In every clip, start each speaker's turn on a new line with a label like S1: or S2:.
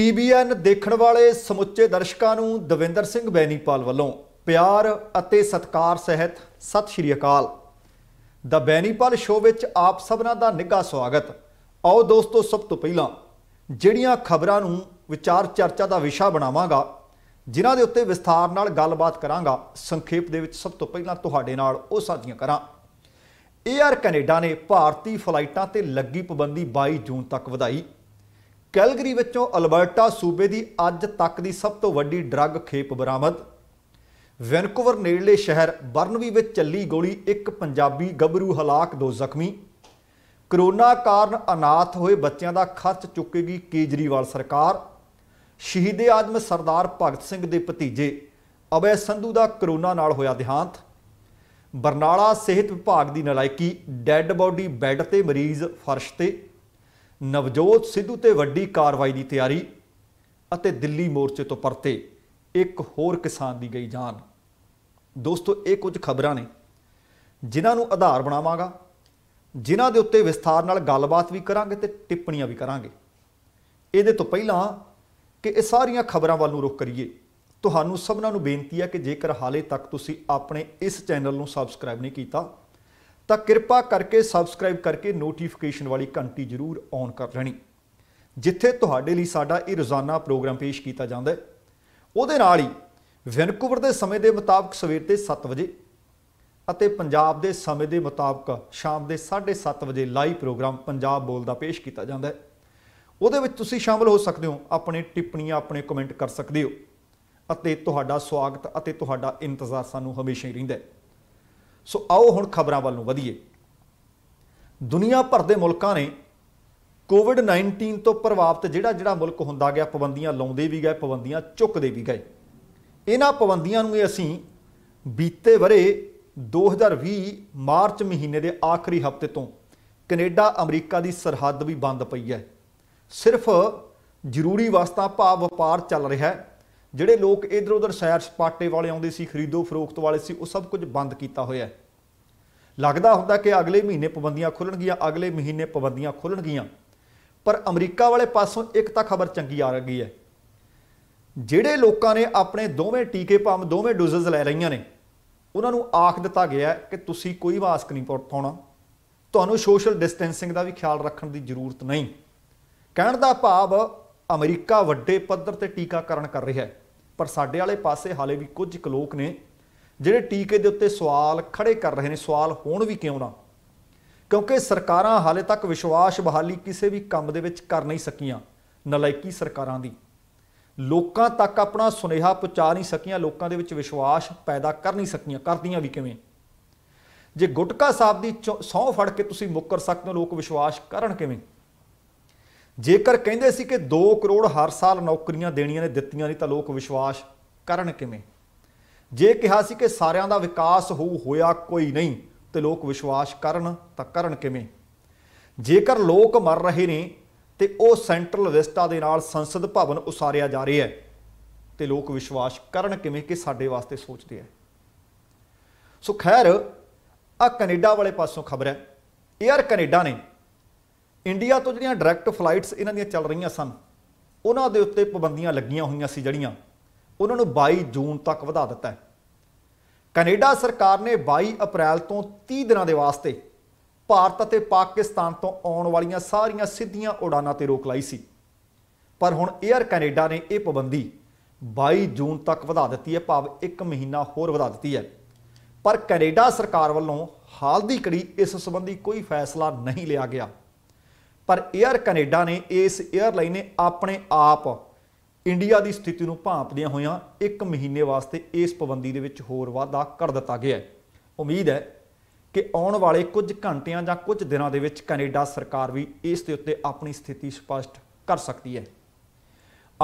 S1: TBN ਦੇਖਣ ਵਾਲੇ ਸਮੁੱਚੇ ਦਰਸ਼ਕਾਂ ਨੂੰ ਦਵਿੰਦਰ ਸਿੰਘ ਬੈਣੀਪਾਲ ਵੱਲੋਂ ਪਿਆਰ ਅਤੇ ਸਤਿਕਾਰ ਸਹਿਤ ਸਤਿ ਸ਼੍ਰੀ ਅਕਾਲ ਦਾ ਬੈਣੀਪਾਲ ਸ਼ੋਅ ਵਿੱਚ ਆਪ ਸਭਨਾਂ ਦਾ ਨਿੱਘਾ ਸਵਾਗਤ ਆਓ ਦੋਸਤੋ ਸਭ ਤੋਂ ਪਹਿਲਾਂ ਜਿਹੜੀਆਂ ਖਬਰਾਂ ਨੂੰ ਵਿਚਾਰ ਚਰਚਾ ਦਾ ਵਿਸ਼ਾ ਬਣਾਵਾਂਗਾ ਜਿਨ੍ਹਾਂ ਦੇ ਉੱਤੇ ਵਿਸਥਾਰ ਨਾਲ ਗੱਲਬਾਤ ਕਰਾਂਗਾ ਸੰਖੇਪ ਦੇ ਵਿੱਚ ਸਭ ਤੋਂ ਪਹਿਲਾਂ ਤੁਹਾਡੇ ਨਾਲ ਉਹ ਸਾਂਝੀਆਂ ਕਰਾਂ ਏਅਰ ਕੈਨੇਡਾ ਨੇ ਭਾਰਤੀ ਫਲਾਈਟਾਂ ਤੇ ਲੱਗੀ ਪਾਬੰਦੀ 22 ਜੂਨ ਤੱਕ ਵਧਾਈ ਕੈਲਗਰੀ ਵਿੱਚੋਂ ਅਲਬਰਟਾ ਸੂਬੇ ਦੀ ਅੱਜ ਤੱਕ ਦੀ ਸਭ ਤੋਂ ਵੱਡੀ ਡਰੱਗ ਖੇਪ ਬਰਾਮਦ ਵੈਨਕੂਵਰ ਨੇੜਲੇ ਸ਼ਹਿਰ ਬਰਨਵੀ ਵਿੱਚ ਚੱਲੀ ਗੋਲੀ ਇੱਕ ਪੰਜਾਬੀ ਗੱਭਰੂ ਹਲਾਕ ਦੋ ਜ਼ਖਮੀ ਕਰੋਨਾ ਕਾਰਨ ਅਨਾਥ ਹੋਏ ਬੱਚਿਆਂ ਦਾ ਖਰਚ ਚੁੱਕੇਗੀ ਕੇਜਰੀਵਾਲ ਸਰਕਾਰ ਸ਼ਹੀਦੇ ਆਦਮ ਸਰਦਾਰ ਭਗਤ ਸਿੰਘ ਦੇ ਭਤੀਜੇ ਅਬੈ ਸੰਧੂ ਦਾ ਕਰੋਨਾ ਨਾਲ ਹੋਇਆ ਦਿਹਾਂਤ ਬਰਨਾਲਾ ਸਿਹਤ ਵਿਭਾਗ ਦੀ ਨਲਾਇਕੀ ਡੈੱਡ ਬਾਡੀ ਬੈੱਡ ਤੇ ਮਰੀਜ਼ ਫਰਸ਼ ਤੇ ਨਵਜੋਤ ਸਿੱਧੂ ਤੇ ਵੱਡੀ ਕਾਰਵਾਈ ਦੀ ਤਿਆਰੀ ਅਤੇ ਦਿੱਲੀ ਮੋਰਚੇ ਤੋਂ ਪਰਤੇ ਇੱਕ ਹੋਰ ਕਿਸਾਨ ਦੀ ਗਈ ਜਾਨ ਦੋਸਤੋ ਇਹ ਕੁਝ ਖਬਰਾਂ ਨੇ ਜਿਨ੍ਹਾਂ ਨੂੰ ਆਧਾਰ ਬਣਾਵਾਂਗਾ ਜਿਨ੍ਹਾਂ ਦੇ ਉੱਤੇ ਵਿਸਥਾਰ ਨਾਲ ਗੱਲਬਾਤ ਵੀ ਕਰਾਂਗੇ ਤੇ ਟਿੱਪਣੀਆਂ ਵੀ ਕਰਾਂਗੇ ਇਹਦੇ ਤੋਂ ਪਹਿਲਾਂ ਕਿ ਇਹ ਸਾਰੀਆਂ ਖਬਰਾਂ ਵੱਲ ਨੂੰ ਰੁਕ ਕਰੀਏ ਤੁਹਾਨੂੰ ਸਭਨਾਂ ਨੂੰ ਬੇਨਤੀ ਹੈ ਕਿ ਜੇਕਰ ਹਾਲੇ ਤੱਕ ਤੁਸੀਂ ਆਪਣੇ ਇਸ ਚੈਨਲ ਨੂੰ ਸਬਸਕ੍ਰਾਈਬ ਨਹੀਂ ਕੀਤਾ ਤਾਂ ਕਿਰਪਾ ਕਰਕੇ ਸਬਸਕ੍ਰਾਈਬ ਕਰਕੇ ਨੋਟੀਫਿਕੇਸ਼ਨ ਵਾਲੀ ਘੰਟੀ ਜ਼ਰੂਰ ਔਨ ਕਰ ਲੈਣੀ ਜਿੱਥੇ ਤੁਹਾਡੇ ਲਈ ਸਾਡਾ ਇਹ ਰੋਜ਼ਾਨਾ ਪ੍ਰੋਗਰਾਮ ਪੇਸ਼ ਕੀਤਾ ਜਾਂਦਾ ਹੈ ਉਹਦੇ ਨਾਲ ਹੀ ਵੈਨਕੂਵਰ ਦੇ ਸਮੇਂ ਦੇ ਮੁਤਾਬਕ ਸਵੇਰ ਦੇ 7 ਵਜੇ ਅਤੇ ਪੰਜਾਬ ਦੇ ਸਮੇਂ ਦੇ ਮੁਤਾਬਕ ਸ਼ਾਮ ਦੇ 7:30 ਵਜੇ ਲਾਈਵ ਪ੍ਰੋਗਰਾਮ ਪੰਜਾਬ ਬੋਲ ਦਾ ਪੇਸ਼ ਕੀਤਾ ਜਾਂਦਾ ਹੈ ਉਹਦੇ ਵਿੱਚ ਤੁਸੀਂ ਸ਼ਾਮਲ ਹੋ ਸਕਦੇ ਹੋ ਆਪਣੇ ਟਿੱਪਣੀਆਂ ਆਪਣੇ ਕਮੈਂਟ ਕਰ ਸਕਦੇ ਹੋ ਅਤੇ ਤੁਹਾਡਾ ਸਵਾਗਤ ਅਤੇ ਤੁਹਾਡਾ ਇੰਤਜ਼ਾਰ ਸਾਨੂੰ ਹਮੇਸ਼ਾ ਹੀ ਰਹਿੰਦਾ ਹੈ ਸੋ ਆਓ ਹੁਣ ਖਬਰਾਂ ਵੱਲ ਨੂੰ ਵਧੀਏ ਦੁਨੀਆ ਭਰ ਦੇ ਮੁਲਕਾਂ ਨੇ ਕੋਵਿਡ-19 ਤੋਂ ਪ੍ਰਭਾਵਿਤ ਜਿਹੜਾ ਜਿਹੜਾ ਮੁਲਕ ਹੁੰਦਾ ਗਿਆ ਪਾਬੰਦੀਆਂ ਲਾਉਂਦੇ ਵੀ ਗਏ ਪਾਬੰਦੀਆਂ ਚੁੱਕਦੇ ਵੀ ਗਏ ਇਹਨਾਂ ਪਾਬੰਦੀਆਂ ਨੂੰ ਅਸੀਂ ਬੀਤੇ ਵਰੇ 2020 ਮਾਰਚ ਮਹੀਨੇ ਦੇ ਆਖਰੀ ਹਫਤੇ ਤੋਂ ਕੈਨੇਡਾ ਅਮਰੀਕਾ ਦੀ ਸਰਹੱਦ ਵੀ ਬੰਦ ਪਈ ਹੈ ਸਿਰਫ ਜ਼ਰੂਰੀ ਵਸਤਾਂ ਭਾਵ ਵਪਾਰ ਚੱਲ ਰਿਹਾ ਹੈ ਜਿਹੜੇ ਲੋਕ ਇਧਰ ਉਧਰ ਸੈਰ ਸਪਾਟੇ ਵਾਲੇ ਆਉਂਦੇ ਸੀ ਖਰੀਦੋ ਫਰੋਖਤ ਵਾਲੇ ਸੀ ਉਹ ਸਭ ਕੁਝ ਬੰਦ ਕੀਤਾ ਹੋਇਆ ਹੈ ਲੱਗਦਾ ਹੁੰਦਾ ਕਿ ਅਗਲੇ ਮਹੀਨੇ ਪਾਬੰਦੀਆਂ ਖੁੱਲਣਗੀਆਂ ਅਗਲੇ ਮਹੀਨੇ ਪਾਬੰਦੀਆਂ ਖੁੱਲਣਗੀਆਂ ਪਰ ਅਮਰੀਕਾ ਵਾਲੇ ਪਾਸੋਂ ਇੱਕ ਤਾਂ ਖਬਰ ਚੰਗੀ ਆ ਰਹੀ ਹੈ ਜਿਹੜੇ ਲੋਕਾਂ ਨੇ ਆਪਣੇ ਦੋਵੇਂ ਟੀਕੇ ਭਾਵੇਂ ਦੋਵੇਂ ਡੋਜ਼ਸ ਲੈ ਲਈਆਂ ਨੇ ਉਹਨਾਂ ਨੂੰ ਆਖ ਦਿੱਤਾ ਗਿਆ ਕਿ ਤੁਸੀਂ ਕੋਈ ਮਾਸਕ ਨਹੀਂ ਪਾਉਣਾ ਤੁਹਾਨੂੰ ਸੋਸ਼ਲ ਡਿਸਟੈਂਸਿੰਗ ਦਾ ਵੀ ਖਿਆਲ ਰੱਖਣ ਦੀ ਜ਼ਰੂਰਤ ਨਹੀਂ ਕਹਿਣ ਦਾ ਭਾਵ ਅਮਰੀਕਾ ਵੱਡੇ ਪੱਧਰ ਤੇ ਟੀਕਾਕਰਨ ਕਰ ਰਿਹਾ ਹੈ ਪਰ ਸਾਡੇ ਵਾਲੇ ਪਾਸੇ ਹਾਲੇ ਵੀ ਕੁਝ ਕੁ ਲੋਕ ਨੇ ਜਿਹੜੇ ਟੀਕੇ ਦੇ ਉੱਤੇ ਸਵਾਲ ਖੜੇ ਕਰ ਰਹੇ ਨੇ ਸਵਾਲ ਹੋਣ ਵੀ ਕਿਉਂ ਨਾ ਕਿਉਂਕਿ ਸਰਕਾਰਾਂ ਹਾਲੇ ਤੱਕ ਵਿਸ਼ਵਾਸ ਬਹਾਲੀ ਕਿਸੇ ਵੀ ਕੰਮ ਦੇ ਵਿੱਚ ਕਰ ਨਹੀਂ ਸਕੀਆਂ ਨਲਾਇਕੀ ਸਰਕਾਰਾਂ ਦੀ ਲੋਕਾਂ ਤੱਕ ਆਪਣਾ ਸੁਨੇਹਾ ਪਹੁੰਚਾ ਨਹੀਂ ਸਕੀਆਂ ਲੋਕਾਂ ਦੇ ਵਿੱਚ ਵਿਸ਼ਵਾਸ ਪੈਦਾ ਕਰ ਨਹੀਂ ਸਕੀਆਂ ਕਰਦੀਆਂ ਵੀ ਕਿਵੇਂ ਜੇ ਗੁਟਕਾ ਸਾਹਿਬ ਦੀ ਸੌ ਫੜ ਕੇ ਤੁਸੀਂ ਮੁੱਕਰ ਸਕਦੇ ਹੋ ਲੋਕ ਵਿਸ਼ਵਾਸ ਕਰਨ ਕਿਵੇਂ ਜੇਕਰ ਕਹਿੰਦੇ ਸੀ ਕਿ 2 ਕਰੋੜ ਹਰ ਸਾਲ ਨੌਕਰੀਆਂ ਦੇਣੀਆਂ ਨੇ ਦਿੱਤੀਆਂ ਨਹੀਂ ਤਾਂ ਲੋਕ ਵਿਸ਼ਵਾਸ ਕਰਨ ਕਿਵੇਂ ਜੇ ਕਿਹਾ ਸੀ ਕਿ ਸਾਰਿਆਂ ਦਾ ਵਿਕਾਸ ਹੋਊ ਹੋਇਆ ਕੋਈ ਨਹੀਂ ਤੇ ਲੋਕ ਵਿਸ਼ਵਾਸ ਕਰਨ ਤਾਂ ਕਰਨ ਕਿਵੇਂ ਜੇਕਰ ਲੋਕ ਮਰ ਰਹੇ ਨੇ ਤੇ ਉਹ ਸੈਂਟਰਲ ਵਿਸਟਾ ਦੇ ਨਾਲ ਸੰਸਦ ਭਵਨ ਉਸਾਰਿਆ ਜਾ ਰਿਹਾ ਹੈ ਤੇ ਲੋਕ ਵਿਸ਼ਵਾਸ ਕਰਨ ਕਿਵੇਂ ਕਿ ਸਾਡੇ ਵਾਸਤੇ ਸੋਚਦੇ ਆ ਸੋ ਖੈਰ ਆ ਕੈਨੇਡਾ ਵਾਲੇ ਪਾਸੋਂ ਖਬਰ ਹੈ 에ਅਰ ਕੈਨੇਡਾ ਨੇ ਇੰਡੀਆ ਤੋਂ ਜਿਹੜੀਆਂ ਡਾਇਰੈਕਟ ਫਲਾਈਟਸ ਇਹਨਾਂ ਦੀਆਂ ਚੱਲ ਰਹੀਆਂ ਸਨ ਉਹਨਾਂ ਦੇ ਉੱਤੇ ਪਾਬੰਦੀਆਂ ਲੱਗੀਆਂ ਹੋਈਆਂ ਸੀ ਜਿਹੜੀਆਂ ਉਹਨਾਂ ਨੂੰ 22 ਜੂਨ ਤੱਕ ਵਧਾ ਦਿੱਤਾ ਕੈਨੇਡਾ ਸਰਕਾਰ ਨੇ 22 ਅਪ੍ਰੈਲ ਤੋਂ 30 ਦਿਨਾਂ ਦੇ ਵਾਸਤੇ ਭਾਰਤ ਅਤੇ ਪਾਕਿਸਤਾਨ ਤੋਂ ਆਉਣ ਵਾਲੀਆਂ ਸਾਰੀਆਂ ਸਿੱਧੀਆਂ ਉਡਾਨਾਂ ਤੇ ਰੋਕ ਲਾਈ ਸੀ ਪਰ ਹੁਣ 에ਅਰ ਕੈਨੇਡਾ ਨੇ ਇਹ ਪਾਬੰਦੀ 22 ਜੂਨ ਤੱਕ ਵਧਾ ਦਿੱਤੀ ਹੈ ਭਾਵ 1 ਮਹੀਨਾ ਹੋਰ ਵਧਾ ਦਿੱਤੀ ਹੈ ਪਰ ਕੈਨੇਡਾ ਸਰਕਾਰ ਵੱਲੋਂ ਹਾਲ ਦੀ ਕੜੀ ਇਸ ਸੰਬੰਧੀ ਕੋਈ ਫੈਸਲਾ ਨਹੀਂ ਲਿਆ ਗਿਆ ਪਰ 에ਅਰ ਕੈਨੇਡਾ ਨੇ ਇਸ 에ਅਰਲਾਈਨ ਨੇ ਆਪਣੇ ਆਪ ਇੰਡੀਆ ਦੀ ਸਥਿਤੀ ਨੂੰ ਭਾਂਪਦਿਆਂ ਹੋਇਆਂ 1 ਮਹੀਨੇ ਵਾਸਤੇ ਇਸ ਪਾਬੰਦੀ ਦੇ ਵਿੱਚ ਹੋਰ ਵਾਧਾ ਕਰ ਦਿੱਤਾ ਗਿਆ ਹੈ ਉਮੀਦ ਹੈ ਕਿ ਆਉਣ ਵਾਲੇ ਕੁਝ ਘੰਟਿਆਂ ਜਾਂ ਕੁਝ ਦਿਨਾਂ ਦੇ ਵਿੱਚ ਕੈਨੇਡਾ ਸਰਕਾਰ ਵੀ ਇਸ ਦੇ ਉੱਤੇ ਆਪਣੀ ਸਥਿਤੀ ਸਪਸ਼ਟ ਕਰ ਸਕਦੀ ਹੈ